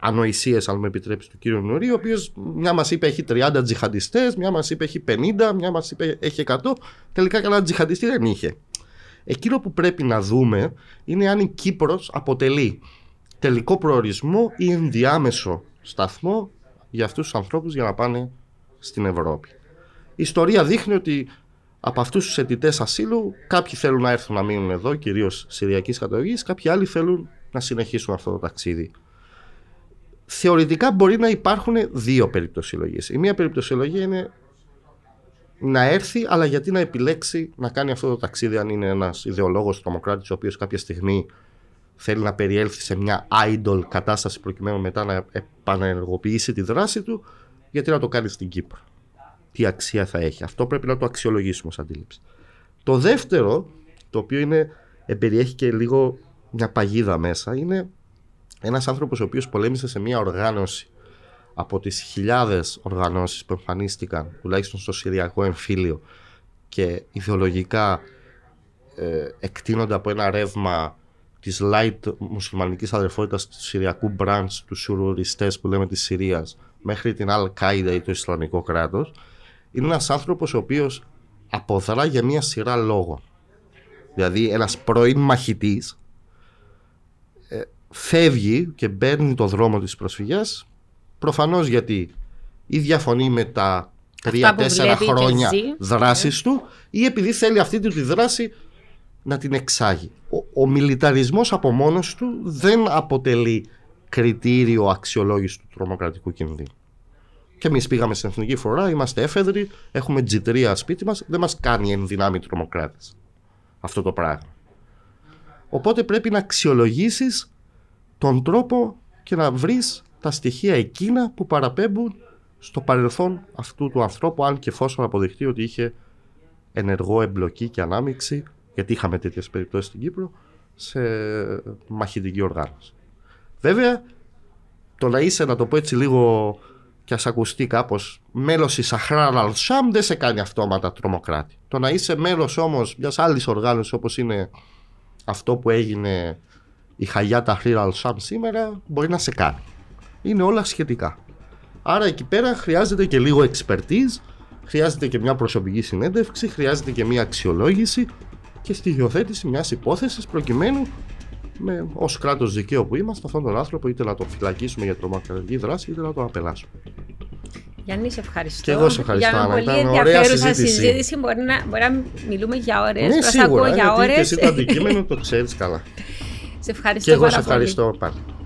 Speaker 1: ανοησίες, αν με επιτρέψεις, του κύριου Νουρή, ο οποίος μια μας είπε έχει 30 τζιχαντιστές, μια μας είπε έχει 50, μια μας είπε έχει 100. Τελικά κανένα τζιχαντιστή δεν είχε. Εκείνο που πρέπει να δούμε είναι αν η Κύπρος αποτελεί τελικό προορισμό ή ενδιάμεσο σταθμό για αυτούς τους ανθρώπους για να πάνε στην Ευρώπη. Η ιστορία δείχνει ότι από αυτούς τους αιτητές ασύλου, κάποιοι θέλουν να έρθουν να μείνουν εδώ, κυρίως Συριακής καταγωγής, κάποιοι άλλοι θέλουν να συνεχίσουν αυτό το ταξίδι. Θεωρητικά μπορεί να υπάρχουν δύο περίπτωση Η μία περίπτωση είναι να έρθει, αλλά γιατί να επιλέξει να κάνει αυτό το ταξίδι, αν είναι ένας ιδεολόγος τρομοκράτης, ο οποίος κάποια στιγμή θέλει να περιέλθει σε μια idol κατάσταση προκειμένου μετά να επανεργοποιήσει τη δράση του, γιατί να το κάνει στην Κύπρο τι αξία θα έχει. Αυτό πρέπει να το αξιολογήσουμε ως αντίληψη. Το δεύτερο, το οποίο είναι, περιέχει και λίγο μια παγίδα μέσα, είναι ένας άνθρωπος ο οποίος πολέμησε σε μια οργάνωση από τις χιλιάδες οργανώσεις που εμφανίστηκαν, τουλάχιστον στο Συριακό Εμφύλιο και ιδεολογικά ε, εκτείνονται από ένα ρεύμα της light μουσουλμανικής αδερφότητας του Συριακού branch, τους σουροριστές που λέμε της Συρίας, μέχρι την Al-Qaeda ή το Ισλαμικό κράτος, είναι ένας άνθρωπος ο οποίος αποδρά για μία σειρά λόγων. Δηλαδή, ένας πρώην μαχητής ε, φεύγει και μπαίνει το δρόμο της προσφυγιάς προφανώς γιατί ή διαφωνεί με τα τρία-τέσσερα χρόνια δράσης του ή επειδή θέλει αυτή τη δράση να την εξάγει. Ο, ο μιλιταρισμός από μόνος του δεν αποτελεί κριτήριο αξιολόγησης του τρομοκρατικού κινδύνου. Και εμείς πήγαμε στην εθνική φορά, είμαστε έφεδροι, έχουμε έχουμε G3 σπίτι μας, δεν μας κάνει εν δυνάμει τρομοκράτες αυτό το πράγμα. Οπότε πρέπει να αξιολογήσεις τον τρόπο και να βρεις τα στοιχεία εκείνα που παραπέμπουν στο παρελθόν αυτού του ανθρώπου, αν και εφόσον αποδειχτεί ότι είχε ενεργό εμπλοκή και ανάμειξη, γιατί είχαμε τέτοιες περιπτώσεις στην Κύπρο, σε μαχητική οργάνωση. Βέβαια, το να είσαι, να το πω έτσι λίγο και ας ακουστεί κάπως μέλος της Σαχράλ Αλσάμ, δεν σε κάνει αυτόματα τρομοκράτη. Το να είσαι μέλος όμως μιας άλλης οργάνωσης όπως είναι αυτό που έγινε η Χαγιά Ταχρήρ Αλσάμ σήμερα, μπορεί να σε κάνει. Είναι όλα σχετικά. Άρα εκεί πέρα χρειάζεται και λίγο expertise, χρειάζεται και μια προσωπική συνέντευξη, χρειάζεται και μια αξιολόγηση και στη υιοθέτηση μιας υπόθεσης προκειμένου με, ναι. ως κράτος δικαίου που είμαστε αυτόν τον άνθρωπο είτε να τον φυλακίσουμε για τρομοκρατική δράση είτε να τον απελάσουμε.
Speaker 2: Γιάννη, σε ευχαριστώ. Και εγώ σε ευχαριστώ. Για πολύ ενδιαφέρουσα συζήτηση. Μπορεί να, μπορεί να μιλούμε για ώρες. Ναι, σίγουρα. ακούω για ώρες. Και εσύ το αντικείμενο
Speaker 1: το ξέρεις καλά.
Speaker 2: σε ευχαριστώ. Και εγώ σε ευχαριστώ
Speaker 1: πολύ. πάλι.